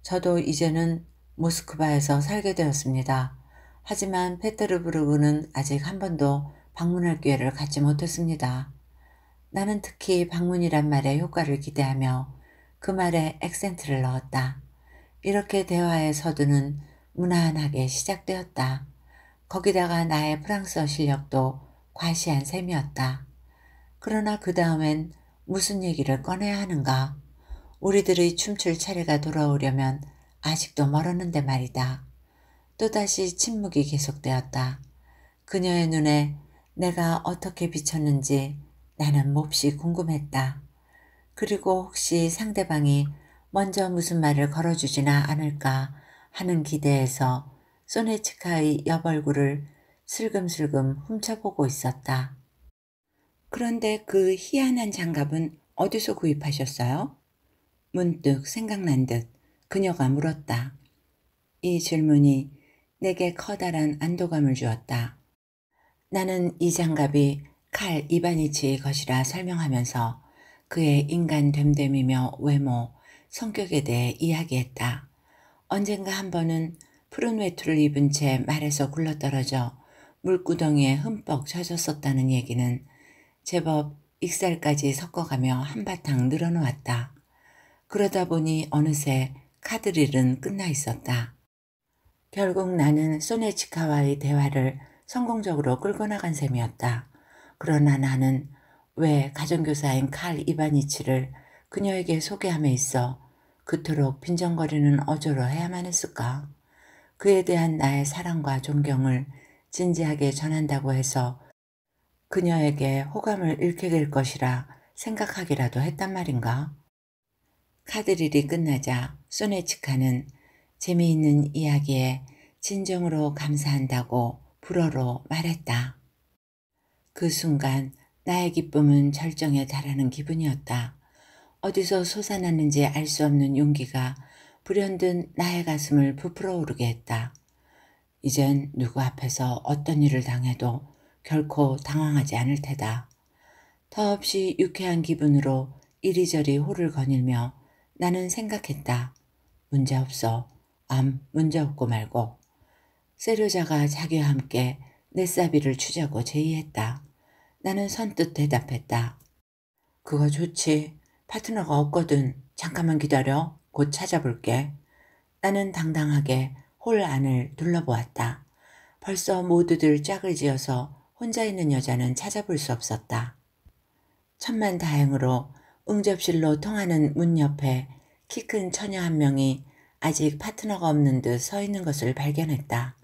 저도 이제는 모스크바에서 살게 되었습니다. 하지만 페테르부르크는 아직 한 번도 방문할 기회를 갖지 못했습니다. 나는 특히 방문이란 말의 효과를 기대하며 그 말에 액센트를 넣었다. 이렇게 대화의 서두는 무난하게 시작되었다. 거기다가 나의 프랑스어 실력도 과시한 셈이었다. 그러나 그 다음엔 무슨 얘기를 꺼내야 하는가? 우리들의 춤출 차례가 돌아오려면 아직도 멀었는데 말이다. 또다시 침묵이 계속되었다. 그녀의 눈에 내가 어떻게 비쳤는지 나는 몹시 궁금했다. 그리고 혹시 상대방이 먼저 무슨 말을 걸어주지나 않을까 하는 기대에서 소네츠카의 옆얼굴을 슬금슬금 훔쳐보고 있었다. 그런데 그 희한한 장갑은 어디서 구입하셨어요? 문득 생각난 듯 그녀가 물었다. 이 질문이 내게 커다란 안도감을 주었다. 나는 이 장갑이 칼 이바니치의 것이라 설명하면서 그의 인간 됨됨이며 외모, 성격에 대해 이야기했다. 언젠가 한 번은 푸른 외투를 입은 채 말에서 굴러떨어져 물구덩이에 흠뻑 젖었었다는 얘기는 제법 익살까지 섞어가며 한바탕 늘어놓았다. 그러다 보니 어느새 카드릴은 끝나 있었다. 결국 나는 소네치카와의 대화를 성공적으로 끌고 나간 셈이었다. 그러나 나는 왜 가정교사인 칼 이바니치를 그녀에게 소개함에 있어 그토록 빈정거리는 어조로 해야만 했을까? 그에 대한 나의 사랑과 존경을 진지하게 전한다고 해서 그녀에게 호감을 잃게 될 것이라 생각하기라도 했단 말인가? 카드릴이 끝나자 소네츠카는 재미있는 이야기에 진정으로 감사한다고 불어로 말했다. 그 순간 나의 기쁨은 절정에 달하는 기분이었다. 어디서 솟아났는지 알 수 없는 용기가 불현듯 나의 가슴을 부풀어 오르게 했다. 이젠 누구 앞에서 어떤 일을 당해도 결코 당황하지 않을 테다. 더없이 유쾌한 기분으로 이리저리 호를 거닐며 나는 생각했다. 문제없어. 암 문제없고 말고. 세류자가 자기와 함께 내 사비를 주자고 제의했다. 나는 선뜻 대답했다. 그거 좋지. 파트너가 없거든. 잠깐만 기다려. 곧 찾아볼게. 나는 당당하게 홀 안을 둘러보았다. 벌써 모두들 짝을 지어서 혼자 있는 여자는 찾아볼 수 없었다. 천만 다행으로 응접실로 통하는 문 옆에 키 큰 처녀 한 명이 아직 파트너가 없는 듯 서 있는 것을 발견했다.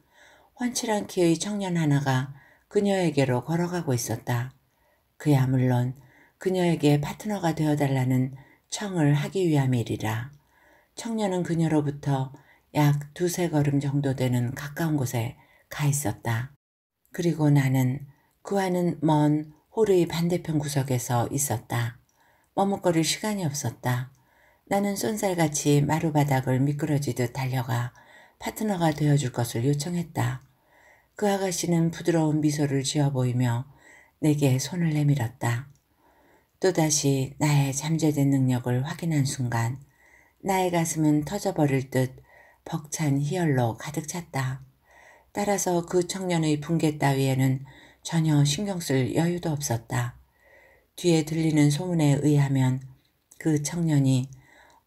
훤칠한 키의 청년 하나가 그녀에게로 걸어가고 있었다. 그야 물론 그녀에게 파트너가 되어달라는 청을 하기 위함이리라. 청년은 그녀로부터 약 두세 걸음 정도 되는 가까운 곳에 가 있었다. 그리고 나는 그와는 먼 홀의 반대편 구석에서 있었다. 머뭇거릴 시간이 없었다. 나는 쏜살같이 마루바닥을 미끄러지듯 달려가 파트너가 되어줄 것을 요청했다. 그 아가씨는 부드러운 미소를 지어 보이며 내게 손을 내밀었다. 또다시 나의 잠재된 능력을 확인한 순간 나의 가슴은 터져버릴 듯 벅찬 희열로 가득 찼다. 따라서 그 청년의 붕괴 따위에는 전혀 신경 쓸 여유도 없었다. 뒤에 들리는 소문에 의하면 그 청년이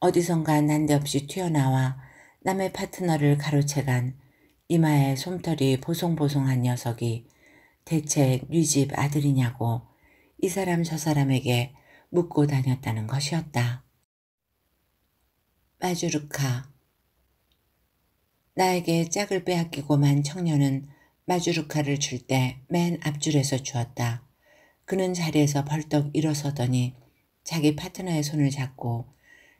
어디선가 난데없이 튀어나와 남의 파트너를 가로채간 이마에 솜털이 보송보송한 녀석이 대체 뉘집 네 아들이냐고 이 사람 저 사람에게 묻고 다녔다는 것이었다. 마주르카 나에게 짝을 빼앗기고만 청년은 마주르카를 줄 때 맨 앞줄에서 주었다. 그는 자리에서 벌떡 일어서더니 자기 파트너의 손을 잡고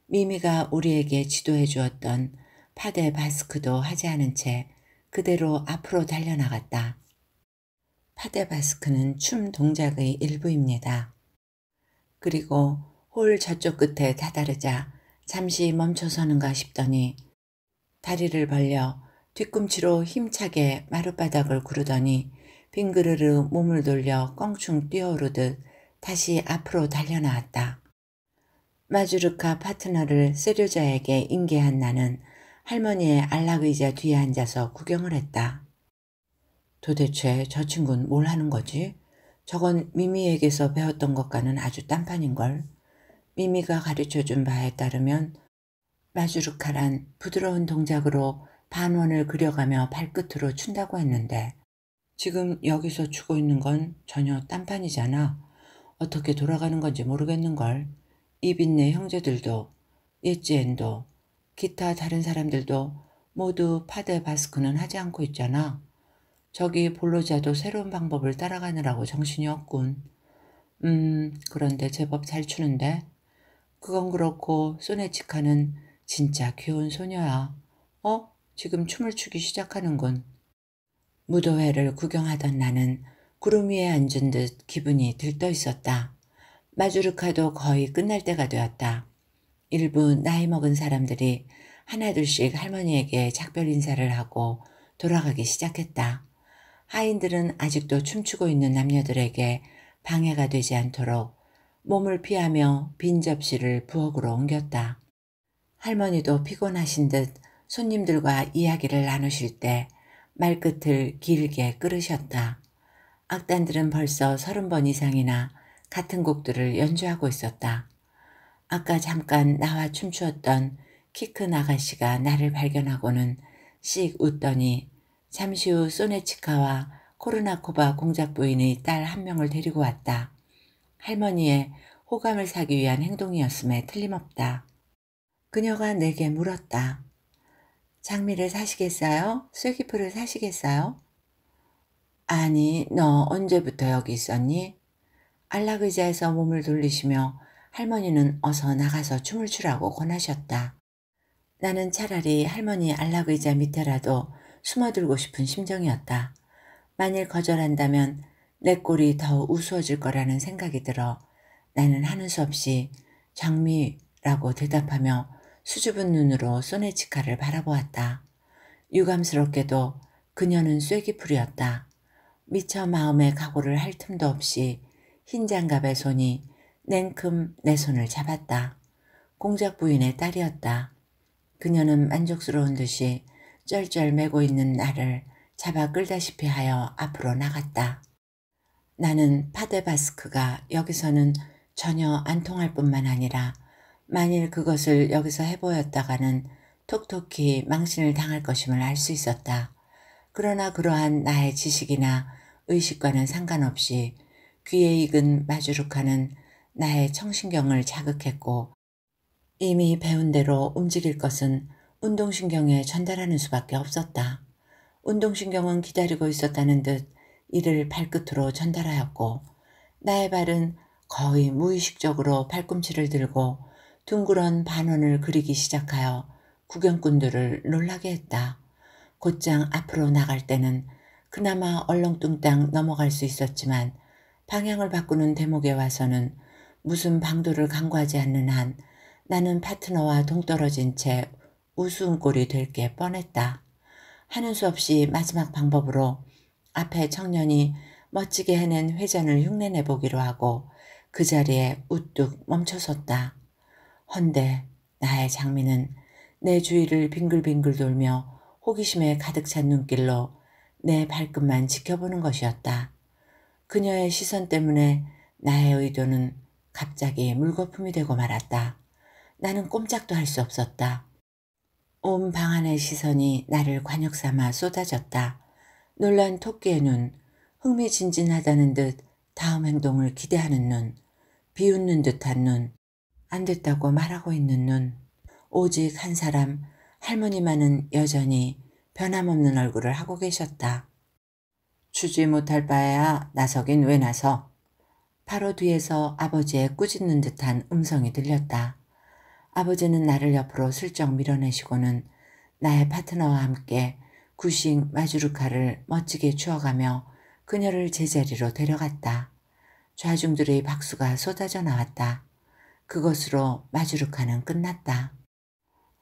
미미가 우리에게 지도해 주었던 파데 바스크도 하지 않은 채 그대로 앞으로 달려나갔다. 파데 바스크는 춤 동작의 일부입니다. 그리고 홀 저쪽 끝에 다다르자 잠시 멈춰서는가 싶더니 다리를 벌려 뒤꿈치로 힘차게 마룻바닥을 구르더니 빙그르르 몸을 돌려 껑충 뛰어오르듯 다시 앞으로 달려나왔다. 마주르카 파트너를 세류자에게 인계한 나는 할머니의 안락의자 뒤에 앉아서 구경을 했다. 도대체 저 친구는 뭘 하는 거지? 저건 미미에게서 배웠던 것과는 아주 딴판인걸. 미미가 가르쳐준 바에 따르면 마주르카란 부드러운 동작으로 반원을 그려가며 발끝으로 춘다고 했는데 지금 여기서 죽어 있는 건 전혀 딴판이잖아. 어떻게 돌아가는 건지 모르겠는걸. 이빈네 형제들도 예지엔도 기타 다른 사람들도 모두 파데 바스크는 하지 않고 있잖아. 저기 볼로자도 새로운 방법을 따라가느라고 정신이 없군. 음 그런데 제법 잘 추는데? 그건 그렇고 소네치카는 진짜 귀여운 소녀야. 어? 지금 춤을 추기 시작하는군. 무도회를 구경하던 나는 구름 위에 앉은 듯 기분이 들떠 있었다. 마주르카도 거의 끝날 때가 되었다. 일부 나이 먹은 사람들이 하나둘씩 할머니에게 작별 인사를 하고 돌아가기 시작했다. 하인들은 아직도 춤추고 있는 남녀들에게 방해가 되지 않도록 몸을 피하며 빈 접시를 부엌으로 옮겼다. 할머니도 피곤하신 듯 손님들과 이야기를 나누실 때 말끝을 길게 끓으셨다 악단들은 벌써 서른 번 이상이나 같은 곡들을 연주하고 있었다. 아까 잠깐 나와 춤추었던 키큰 아가씨가 나를 발견하고는 씩 웃더니 잠시 후 소네치카와 코르나코바 공작 부인이딸한 명을 데리고 왔다. 할머니의 호감을 사기 위한 행동이었음에 틀림없다. 그녀가 내게 물었다. 장미를 사시겠어요? 쓰기풀을 사시겠어요? 아니, 너 언제부터 여기 있었니? 안락의자에서 몸을 돌리시며 할머니는 어서 나가서 춤을 추라고 권하셨다. 나는 차라리 할머니 안락의자 밑에라도 숨어들고 싶은 심정이었다. 만일 거절한다면 내 꼴이 더 우스워질 거라는 생각이 들어 나는 하는 수 없이 장미라고 대답하며 수줍은 눈으로 소네치카를 바라보았다. 유감스럽게도 그녀는 쐐기풀이었다. 미처 마음의 각오를 할 틈도 없이 흰 장갑의 손이 냉큼 내 손을 잡았다. 공작 부인의 딸이었다. 그녀는 만족스러운 듯이 쩔쩔 매고 있는 나를 잡아 끌다시피 하여 앞으로 나갔다. 나는 파데바스크가 여기서는 전혀 안 통할 뿐만 아니라 만일 그것을 여기서 해보였다가는 톡톡히 망신을 당할 것임을 알 수 있었다. 그러나 그러한 나의 지식이나 의식과는 상관없이 귀에 익은 마주룩하는 나의 청신경을 자극했고 이미 배운 대로 움직일 것은 운동신경에 전달하는 수밖에 없었다. 운동신경은 기다리고 있었다는 듯 이를 발끝으로 전달하였고 나의 발은 거의 무의식적으로 발꿈치를 들고 둥그런 반원을 그리기 시작하여 구경꾼들을 놀라게 했다. 곧장 앞으로 나갈 때는 그나마 얼렁뚱땅 넘어갈 수 있었지만 방향을 바꾸는 대목에 와서는 무슨 방도를 간과하지 않는 한 나는 파트너와 동떨어진 채 우스운꼴이 될 게 뻔했다. 하는 수 없이 마지막 방법으로 앞에 청년이 멋지게 해낸 회전을 흉내내보기로 하고 그 자리에 우뚝 멈춰섰다. 헌데 나의 장미는 내 주위를 빙글빙글 돌며 호기심에 가득 찬 눈길로 내 발끝만 지켜보는 것이었다. 그녀의 시선 때문에 나의 의도는 갑자기 물거품이 되고 말았다. 나는 꼼짝도 할 수 없었다. 온 방안의 시선이 나를 관역 삼아 쏟아졌다. 놀란 토끼의 눈, 흥미진진하다는 듯 다음 행동을 기대하는 눈, 비웃는 듯한 눈, 안 됐다고 말하고 있는 눈. 오직 한 사람, 할머니만은 여전히 변함없는 얼굴을 하고 계셨다. 주지 못할 바에야 나서긴 왜 나서? 바로 뒤에서 아버지의 꾸짖는 듯한 음성이 들렸다. 아버지는 나를 옆으로 슬쩍 밀어내시고는 나의 파트너와 함께 구싱 마주루카를 멋지게 추어가며 그녀를 제자리로 데려갔다. 좌중들의 박수가 쏟아져 나왔다. 그것으로 마주르카는 끝났다.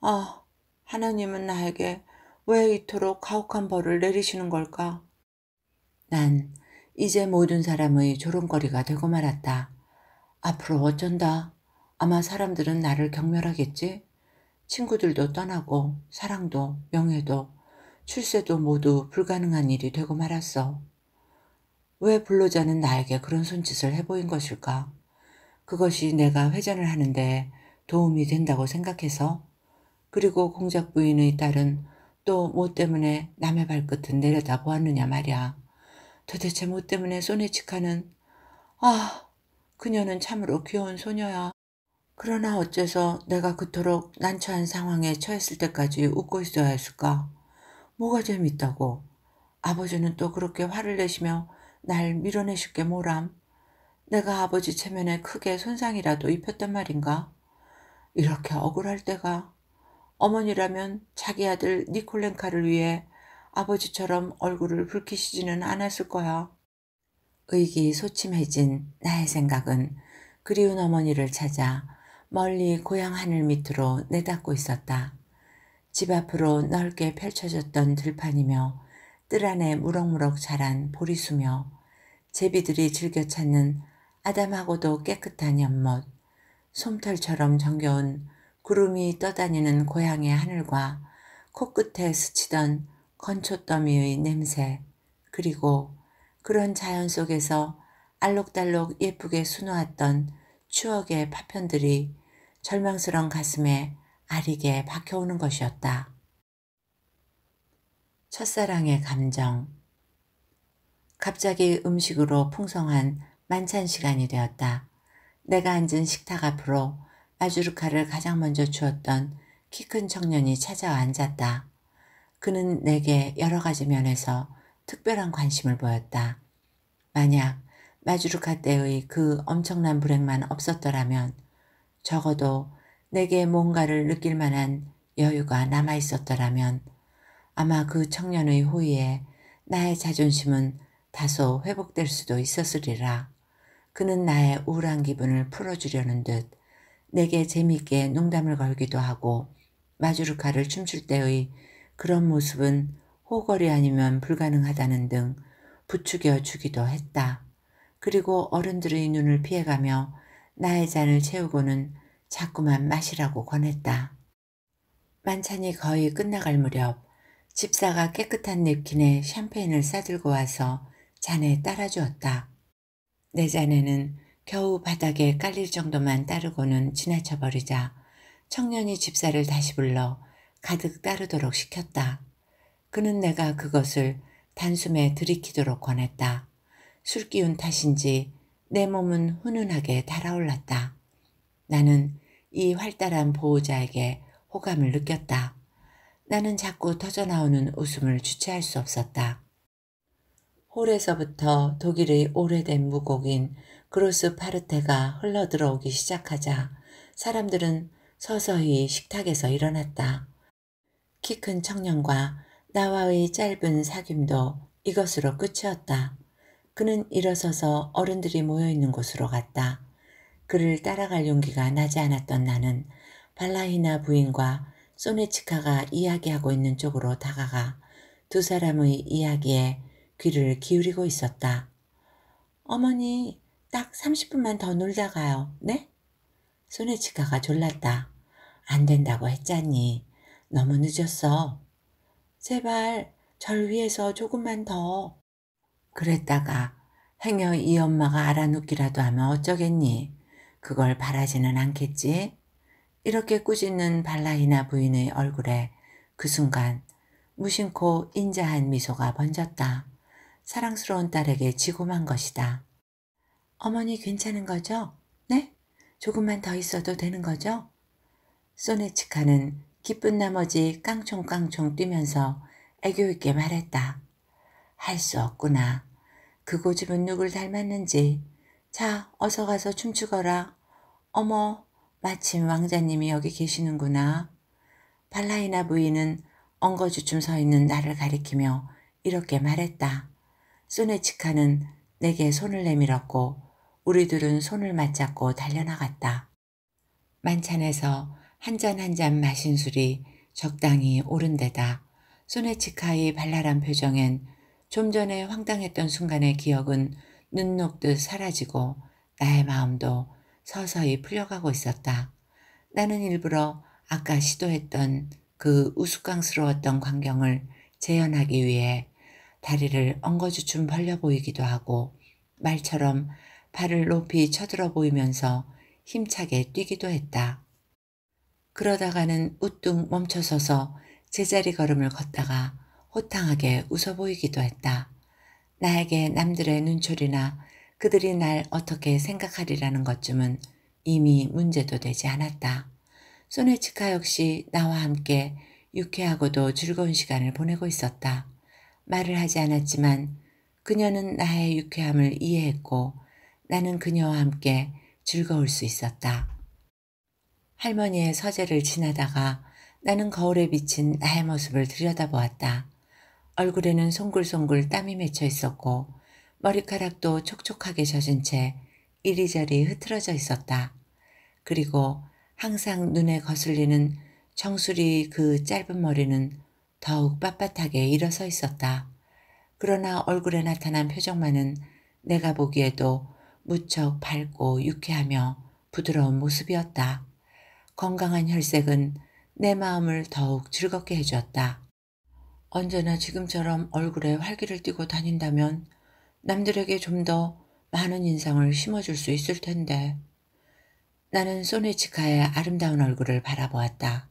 아, 하나님은 나에게 왜 이토록 가혹한 벌을 내리시는 걸까? 난 이제 모든 사람의 조롱거리가 되고 말았다. 앞으로 어쩐다. 아마 사람들은 나를 경멸하겠지? 친구들도 떠나고 사랑도 명예도 출세도 모두 불가능한 일이 되고 말았어. 왜 불로자는 나에게 그런 손짓을 해보인 것일까? 그것이 내가 회전을 하는데 도움이 된다고 생각해서 그리고 공작 부인의 딸은 또 뭐 때문에 남의 발끝은 내려다 보았느냐 말이야. 도대체 뭐 때문에 소네치카는 아 그녀는 참으로 귀여운 소녀야. 그러나 어째서 내가 그토록 난처한 상황에 처했을 때까지 웃고 있어야 했을까? 뭐가 재밌다고? 아버지는 또 그렇게 화를 내시며 날 밀어내실 게 뭐람? 내가 아버지 체면에 크게 손상이라도 입혔단 말인가? 이렇게 억울할 때가 어머니라면 자기 아들 니콜렌카를 위해 아버지처럼 얼굴을 붉히시지는 않았을 거야. 의기소침해진 나의 생각은 그리운 어머니를 찾아 멀리 고향 하늘 밑으로 내닫고 있었다. 집 앞으로 넓게 펼쳐졌던 들판이며 뜰 안에 무럭무럭 자란 보리수며 제비들이 즐겨 찾는 아담하고도 깨끗한 연못, 솜털처럼 정겨운 구름이 떠다니는 고향의 하늘과 코끝에 스치던 건초더미의 냄새, 그리고 그런 자연 속에서 알록달록 예쁘게 수놓았던 추억의 파편들이 절망스러운 가슴에 아리게 박혀오는 것이었다. 첫사랑의 감정 갑자기 음식으로 풍성한 만찬 시간이 되었다. 내가 앉은 식탁 앞으로 마주르카를 가장 먼저 주었던 키 큰 청년이 찾아와 앉았다. 그는 내게 여러 가지 면에서 특별한 관심을 보였다. 만약 마주르카 때의 그 엄청난 불행만 없었더라면 적어도 내게 뭔가를 느낄 만한 여유가 남아 있었더라면 아마 그 청년의 호의에 나의 자존심은 다소 회복될 수도 있었으리라. 그는 나의 우울한 기분을 풀어주려는 듯 내게 재미있게 농담을 걸기도 하고 마주르카를 춤출 때의 그런 모습은 호걸이 아니면 불가능하다는 등 부추겨 주기도 했다. 그리고 어른들의 눈을 피해가며 나의 잔을 채우고는 자꾸만 마시라고 권했다. 만찬이 거의 끝나갈 무렵 집사가 깨끗한 냅킨에 샴페인을 싸들고 와서 잔에 따라주었다. 내 자네는 겨우 바닥에 깔릴 정도만 따르고는 지나쳐버리자 청년이 집사를 다시 불러 가득 따르도록 시켰다. 그는 내가 그것을 단숨에 들이키도록 권했다. 술 기운 탓인지 내 몸은 훈훈하게 달아올랐다. 나는 이 활달한 보호자에게 호감을 느꼈다. 나는 자꾸 터져나오는 웃음을 주체할 수 없었다. 홀에서부터 독일의 오래된 무곡인 그로스 파르테가 흘러들어오기 시작하자 사람들은 서서히 식탁에서 일어났다. 키 큰 청년과 나와의 짧은 사귐도 이것으로 끝이었다. 그는 일어서서 어른들이 모여있는 곳으로 갔다. 그를 따라갈 용기가 나지 않았던 나는 발라히나 부인과 소네치카가 이야기하고 있는 쪽으로 다가가 두 사람의 이야기에 귀를 기울이고 있었다. 어머니, 딱 30분만 더 놀다 가요. 네? 손네치카가 졸랐다. 안 된다고 했잖니. 너무 늦었어. 제발 절 위해서 조금만 더. 그랬다가 행여 이 엄마가 알아눕기라도 하면 어쩌겠니? 그걸 바라지는 않겠지? 이렇게 꾸짖는 발라이나 부인의 얼굴에 그 순간 무심코 인자한 미소가 번졌다. 사랑스러운 딸에게 지고만 것이다. 어머니 괜찮은 거죠? 네? 조금만 더 있어도 되는 거죠? 소네치카는 기쁜 나머지 깡총깡총 뛰면서 애교 있게 말했다. 할 수 없구나. 그 고집은 누굴 닮았는지. 자, 어서 가서 춤추거라. 어머, 마침 왕자님이 여기 계시는구나. 발라이나 부인은 엉거주춤 서 있는 나를 가리키며 이렇게 말했다. 소네치카는 내게 손을 내밀었고 우리들은 손을 맞잡고 달려나갔다. 만찬에서 한 잔 한 잔 마신 술이 적당히 오른 데다 소네치카의 발랄한 표정엔 좀 전에 황당했던 순간의 기억은 눈 녹듯 사라지고 나의 마음도 서서히 풀려가고 있었다. 나는 일부러 아까 시도했던 그 우스꽝스러웠던 광경을 재현하기 위해 다리를 엉거주춤 벌려 보이기도 하고 말처럼 발을 높이 쳐들어 보이면서 힘차게 뛰기도 했다. 그러다가는 우뚝 멈춰서서 제자리 걸음을 걷다가 호탕하게 웃어 보이기도 했다. 나에게 남들의 눈초리나 그들이 날 어떻게 생각하리라는 것쯤은 이미 문제도 되지 않았다. 소네츠카 역시 나와 함께 유쾌하고도 즐거운 시간을 보내고 있었다. 말을 하지 않았지만 그녀는 나의 유쾌함을 이해했고 나는 그녀와 함께 즐거울 수 있었다. 할머니의 서재를 지나다가 나는 거울에 비친 나의 모습을 들여다보았다. 얼굴에는 송글송글 땀이 맺혀 있었고 머리카락도 촉촉하게 젖은 채 이리저리 흐트러져 있었다. 그리고 항상 눈에 거슬리는 정수리 그 짧은 머리는 더욱 빳빳하게 일어서 있었다. 그러나 얼굴에 나타난 표정만은 내가 보기에도 무척 밝고 유쾌하며 부드러운 모습이었다. 건강한 혈색은 내 마음을 더욱 즐겁게 해주었다. 언제나 지금처럼 얼굴에 활기를 띠고 다닌다면 남들에게 좀 더 많은 인상을 심어줄 수 있을 텐데. 나는 소네치카의 아름다운 얼굴을 바라보았다.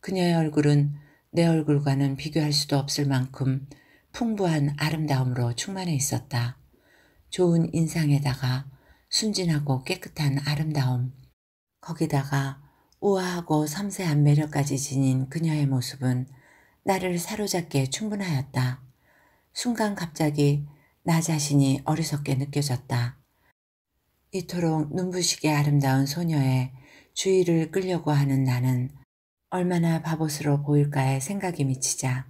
그녀의 얼굴은 내 얼굴과는 비교할 수도 없을 만큼 풍부한 아름다움으로 충만해 있었다. 좋은 인상에다가 순진하고 깨끗한 아름다움, 거기다가 우아하고 섬세한 매력까지 지닌 그녀의 모습은 나를 사로잡기에 충분하였다. 순간 갑자기 나 자신이 어리석게 느껴졌다. 이토록 눈부시게 아름다운 소녀의 주의를 끌려고 하는 나는 얼마나 바보스러워 보일까에 생각이 미치자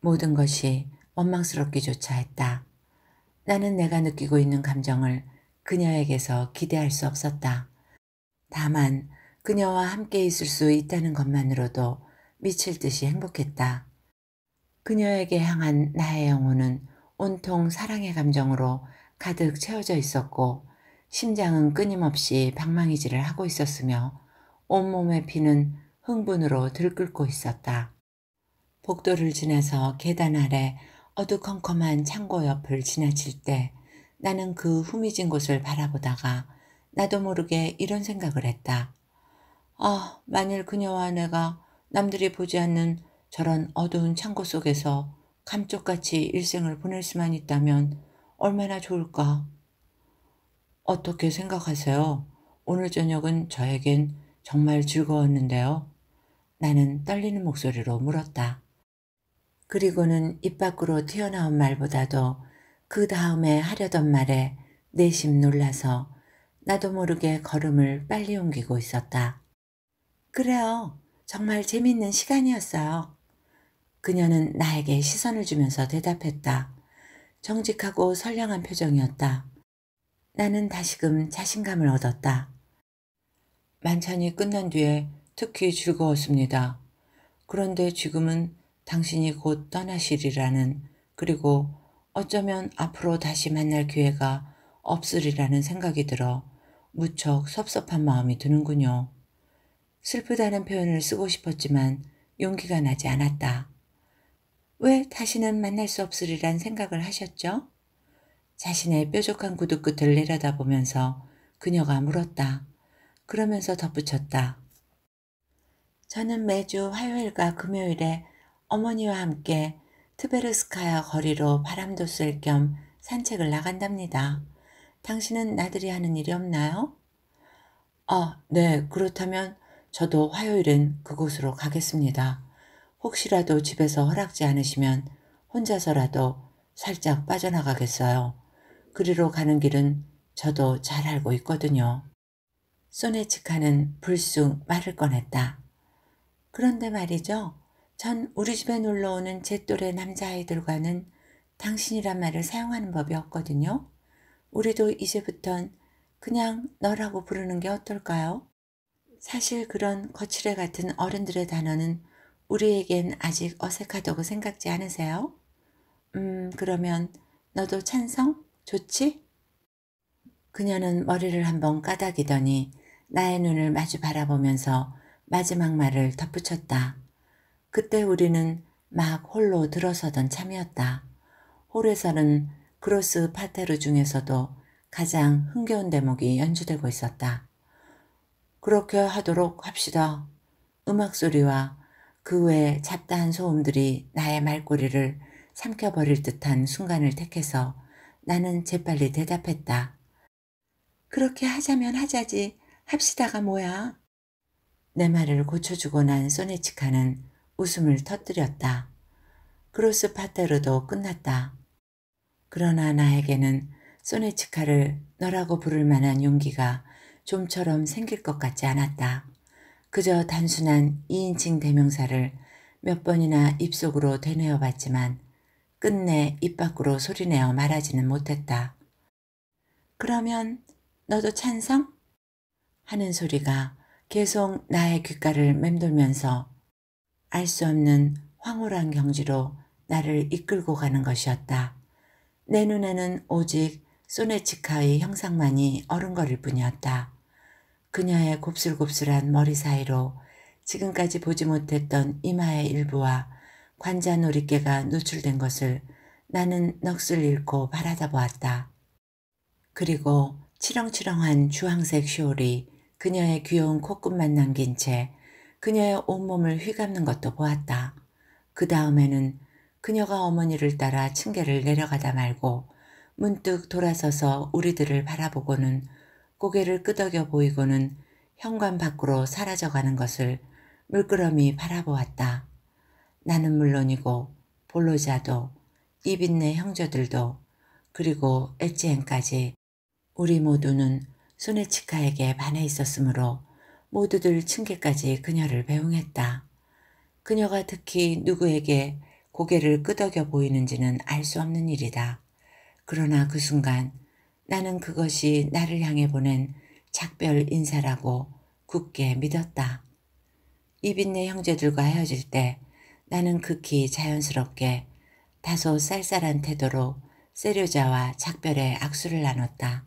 모든 것이 원망스럽기조차 했다. 나는 내가 느끼고 있는 감정을 그녀에게서 기대할 수 없었다. 다만 그녀와 함께 있을 수 있다는 것만으로도 미칠 듯이 행복했다. 그녀에게 향한 나의 영혼은 온통 사랑의 감정으로 가득 채워져 있었고 심장은 끊임없이 방망이질을 하고 있었으며 온몸에 피는 흥분으로 들끓고 있었다. 복도를 지나서 계단 아래 어두컴컴한 창고 옆을 지나칠 때 나는 그 후미진 곳을 바라보다가 나도 모르게 이런 생각을 했다. 아, 만일 그녀와 내가 남들이 보지 않는 저런 어두운 창고 속에서 감쪽같이 일생을 보낼 수만 있다면 얼마나 좋을까? 어떻게 생각하세요? 오늘 저녁은 저에겐 정말 즐거웠는데요. 나는 떨리는 목소리로 물었다. 그리고는 입 밖으로 튀어나온 말보다도 그 다음에 하려던 말에 내심 놀라서 나도 모르게 걸음을 빨리 옮기고 있었다. 그래요. 정말 재밌는 시간이었어요. 그녀는 나에게 시선을 주면서 대답했다. 정직하고 선량한 표정이었다. 나는 다시금 자신감을 얻었다. 만찬이 끝난 뒤에 특히 즐거웠습니다. 그런데 지금은 당신이 곧 떠나시리라는 그리고 어쩌면 앞으로 다시 만날 기회가 없으리라는 생각이 들어 무척 섭섭한 마음이 드는군요. 슬프다는 표현을 쓰고 싶었지만 용기가 나지 않았다. 왜 다시는 만날 수 없으리란 생각을 하셨죠? 자신의 뾰족한 구두 끝을 내려다보면서 그녀가 물었다. 그러면서 덧붙였다. 저는 매주 화요일과 금요일에 어머니와 함께 트베르스카야 거리로 바람도 쐴 겸 산책을 나간답니다. 당신은 나들이 하는 일이 없나요? 아, 네. 그렇다면 저도 화요일은 그곳으로 가겠습니다. 혹시라도 집에서 허락지 않으시면 혼자서라도 살짝 빠져나가겠어요. 그리로 가는 길은 저도 잘 알고 있거든요. 소네치카는 불쑥 말을 꺼냈다. 그런데 말이죠. 전 우리 집에 놀러 오는 제 또래 남자아이들과는 당신이란 말을 사용하는 법이 없거든요. 우리도 이제부턴 그냥 너라고 부르는 게 어떨까요? 사실 그런 거칠애 같은 어른들의 단어는 우리에겐 아직 어색하다고 생각지 않으세요? 음, 그러면 너도 찬성? 좋지? 그녀는 머리를 한번 까닥이더니 나의 눈을 마주 바라보면서 마지막 말을 덧붙였다. 그때 우리는 막 홀로 들어서던 참이었다. 홀에서는 크로스 파테르 중에서도 가장 흥겨운 대목이 연주되고 있었다. 그렇게 하도록 합시다. 음악 소리와 그 외 잡다한 소음들이 나의 말꼬리를 삼켜버릴 듯한 순간을 택해서 나는 재빨리 대답했다. 그렇게 하자면 하자지 합시다가 뭐야? 내 말을 고쳐주고 난 소네치카는 웃음을 터뜨렸다. 크로스 파타르도 끝났다. 그러나 나에게는 소네치카를 너라고 부를 만한 용기가 좀처럼 생길 것 같지 않았다. 그저 단순한 2인칭 대명사를 몇 번이나 입속으로 되뇌어 봤지만 끝내 입 밖으로 소리내어 말하지는 못했다. 그러면 너도 찬성? 하는 소리가 계속 나의 귓가를 맴돌면서 알 수 없는 황홀한 경지로 나를 이끌고 가는 것이었다. 내 눈에는 오직 소네치카의 형상만이 어른거릴 뿐이었다. 그녀의 곱슬곱슬한 머리 사이로 지금까지 보지 못했던 이마의 일부와 관자 놀이개가 노출된 것을 나는 넋을 잃고 바라다 보았다. 그리고 치렁치렁한 주황색 쇼리 그녀의 귀여운 코끝만 남긴 채 그녀의 온몸을 휘감는 것도 보았다. 그 다음에는 그녀가 어머니를 따라 층계를 내려가다 말고 문득 돌아서서 우리들을 바라보고는 고개를 끄덕여 보이고는 현관 밖으로 사라져가는 것을 물끄러미 바라보았다. 나는 물론이고 볼로자도 이빈네 형제들도 그리고 에지엔까지 우리 모두는 소네치카에게 반해 있었으므로 모두들 층계까지 그녀를 배웅했다. 그녀가 특히 누구에게 고개를 끄덕여 보이는지는 알 수 없는 일이다. 그러나 그 순간 나는 그것이 나를 향해 보낸 작별 인사라고 굳게 믿었다. 이빈네 형제들과 헤어질 때 나는 극히 자연스럽게 다소 쌀쌀한 태도로 세류자와 작별의 악수를 나눴다.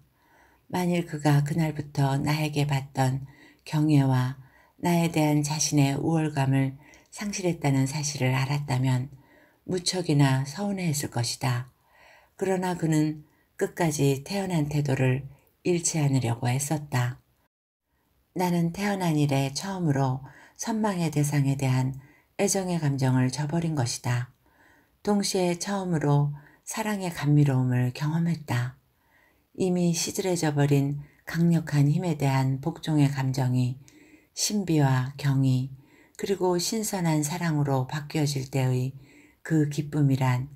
만일 그가 그날부터 나에게 받던 경외와 나에 대한 자신의 우월감을 상실했다는 사실을 알았다면 무척이나 서운해했을 것이다. 그러나 그는 끝까지 태어난 태도를 잃지 않으려고 했었다. 나는 태어난 이래 처음으로 선망의 대상에 대한 애정의 감정을 저버린 것이다. 동시에 처음으로 사랑의 감미로움을 경험했다. 이미 시들해져 버린 강력한 힘에 대한 복종의 감정이 신비와 경이 그리고 신선한 사랑으로 바뀌어질 때의 그 기쁨이란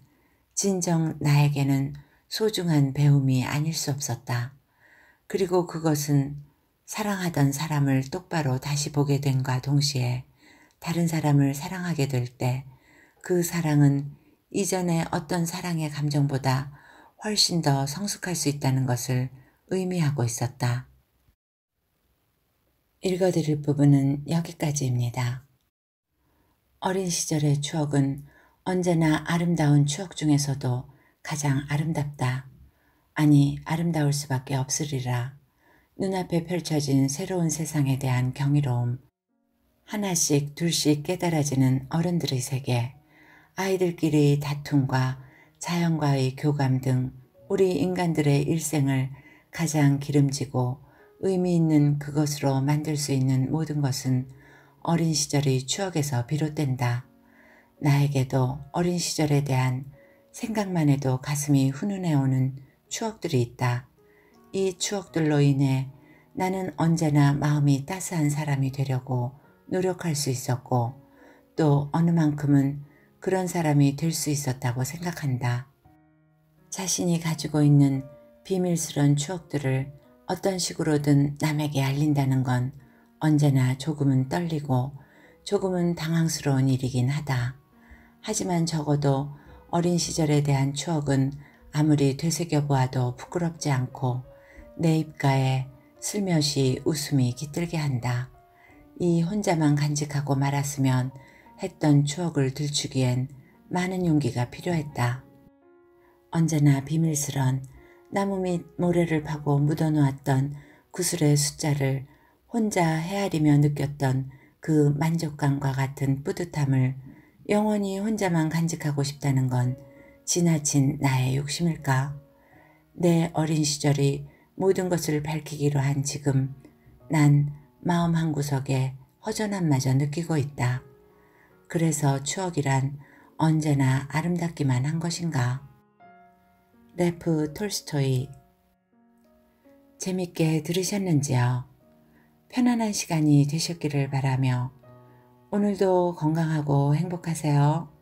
진정 나에게는 소중한 배움이 아닐 수 없었다. 그리고 그것은 사랑하던 사람을 똑바로 다시 보게 된과 동시에 다른 사람을 사랑하게 될 때 그 사랑은 이전의 어떤 사랑의 감정보다 훨씬 더 성숙할 수 있다는 것을 의미하고 있었다. 읽어드릴 부분은 여기까지입니다. 어린 시절의 추억은 언제나 아름다운 추억 중에서도 가장 아름답다. 아니 아름다울 수밖에 없으리라. 눈앞에 펼쳐진 새로운 세상에 대한 경이로움. 하나씩 둘씩 깨달아지는 어른들의 세계. 아이들끼리 다툼과 자연과의 교감 등 우리 인간들의 일생을 가장 기름지고 의미 있는 그것으로 만들 수 있는 모든 것은 어린 시절의 추억에서 비롯된다. 나에게도 어린 시절에 대한 생각만 해도 가슴이 훈훈해오는 추억들이 있다. 이 추억들로 인해 나는 언제나 마음이 따스한 사람이 되려고 노력할 수 있었고 또 어느 만큼은 그런 사람이 될 수 있었다고 생각한다. 자신이 가지고 있는 비밀스런 추억들을 어떤 식으로든 남에게 알린다는 건 언제나 조금은 떨리고 조금은 당황스러운 일이긴 하다. 하지만 적어도 어린 시절에 대한 추억은 아무리 되새겨보아도 부끄럽지 않고 내 입가에 슬며시 웃음이 깃들게 한다. 이 혼자만 간직하고 말았으면 했던 추억을 들추기엔 많은 용기가 필요했다. 언제나 비밀스런 나무 밑 모래를 파고 묻어놓았던 구슬의 숫자를 혼자 헤아리며 느꼈던 그 만족감과 같은 뿌듯함을 영원히 혼자만 간직하고 싶다는 건 지나친 나의 욕심일까? 내 어린 시절이 모든 것을 밝히기로 한 지금 난 마음 한구석에 허전함마저 느끼고 있다. 그래서 추억이란 언제나 아름답기만 한 것인가. 레프 톨스토이 재밌게 들으셨는지요? 편안한 시간이 되셨기를 바라며 오늘도 건강하고 행복하세요.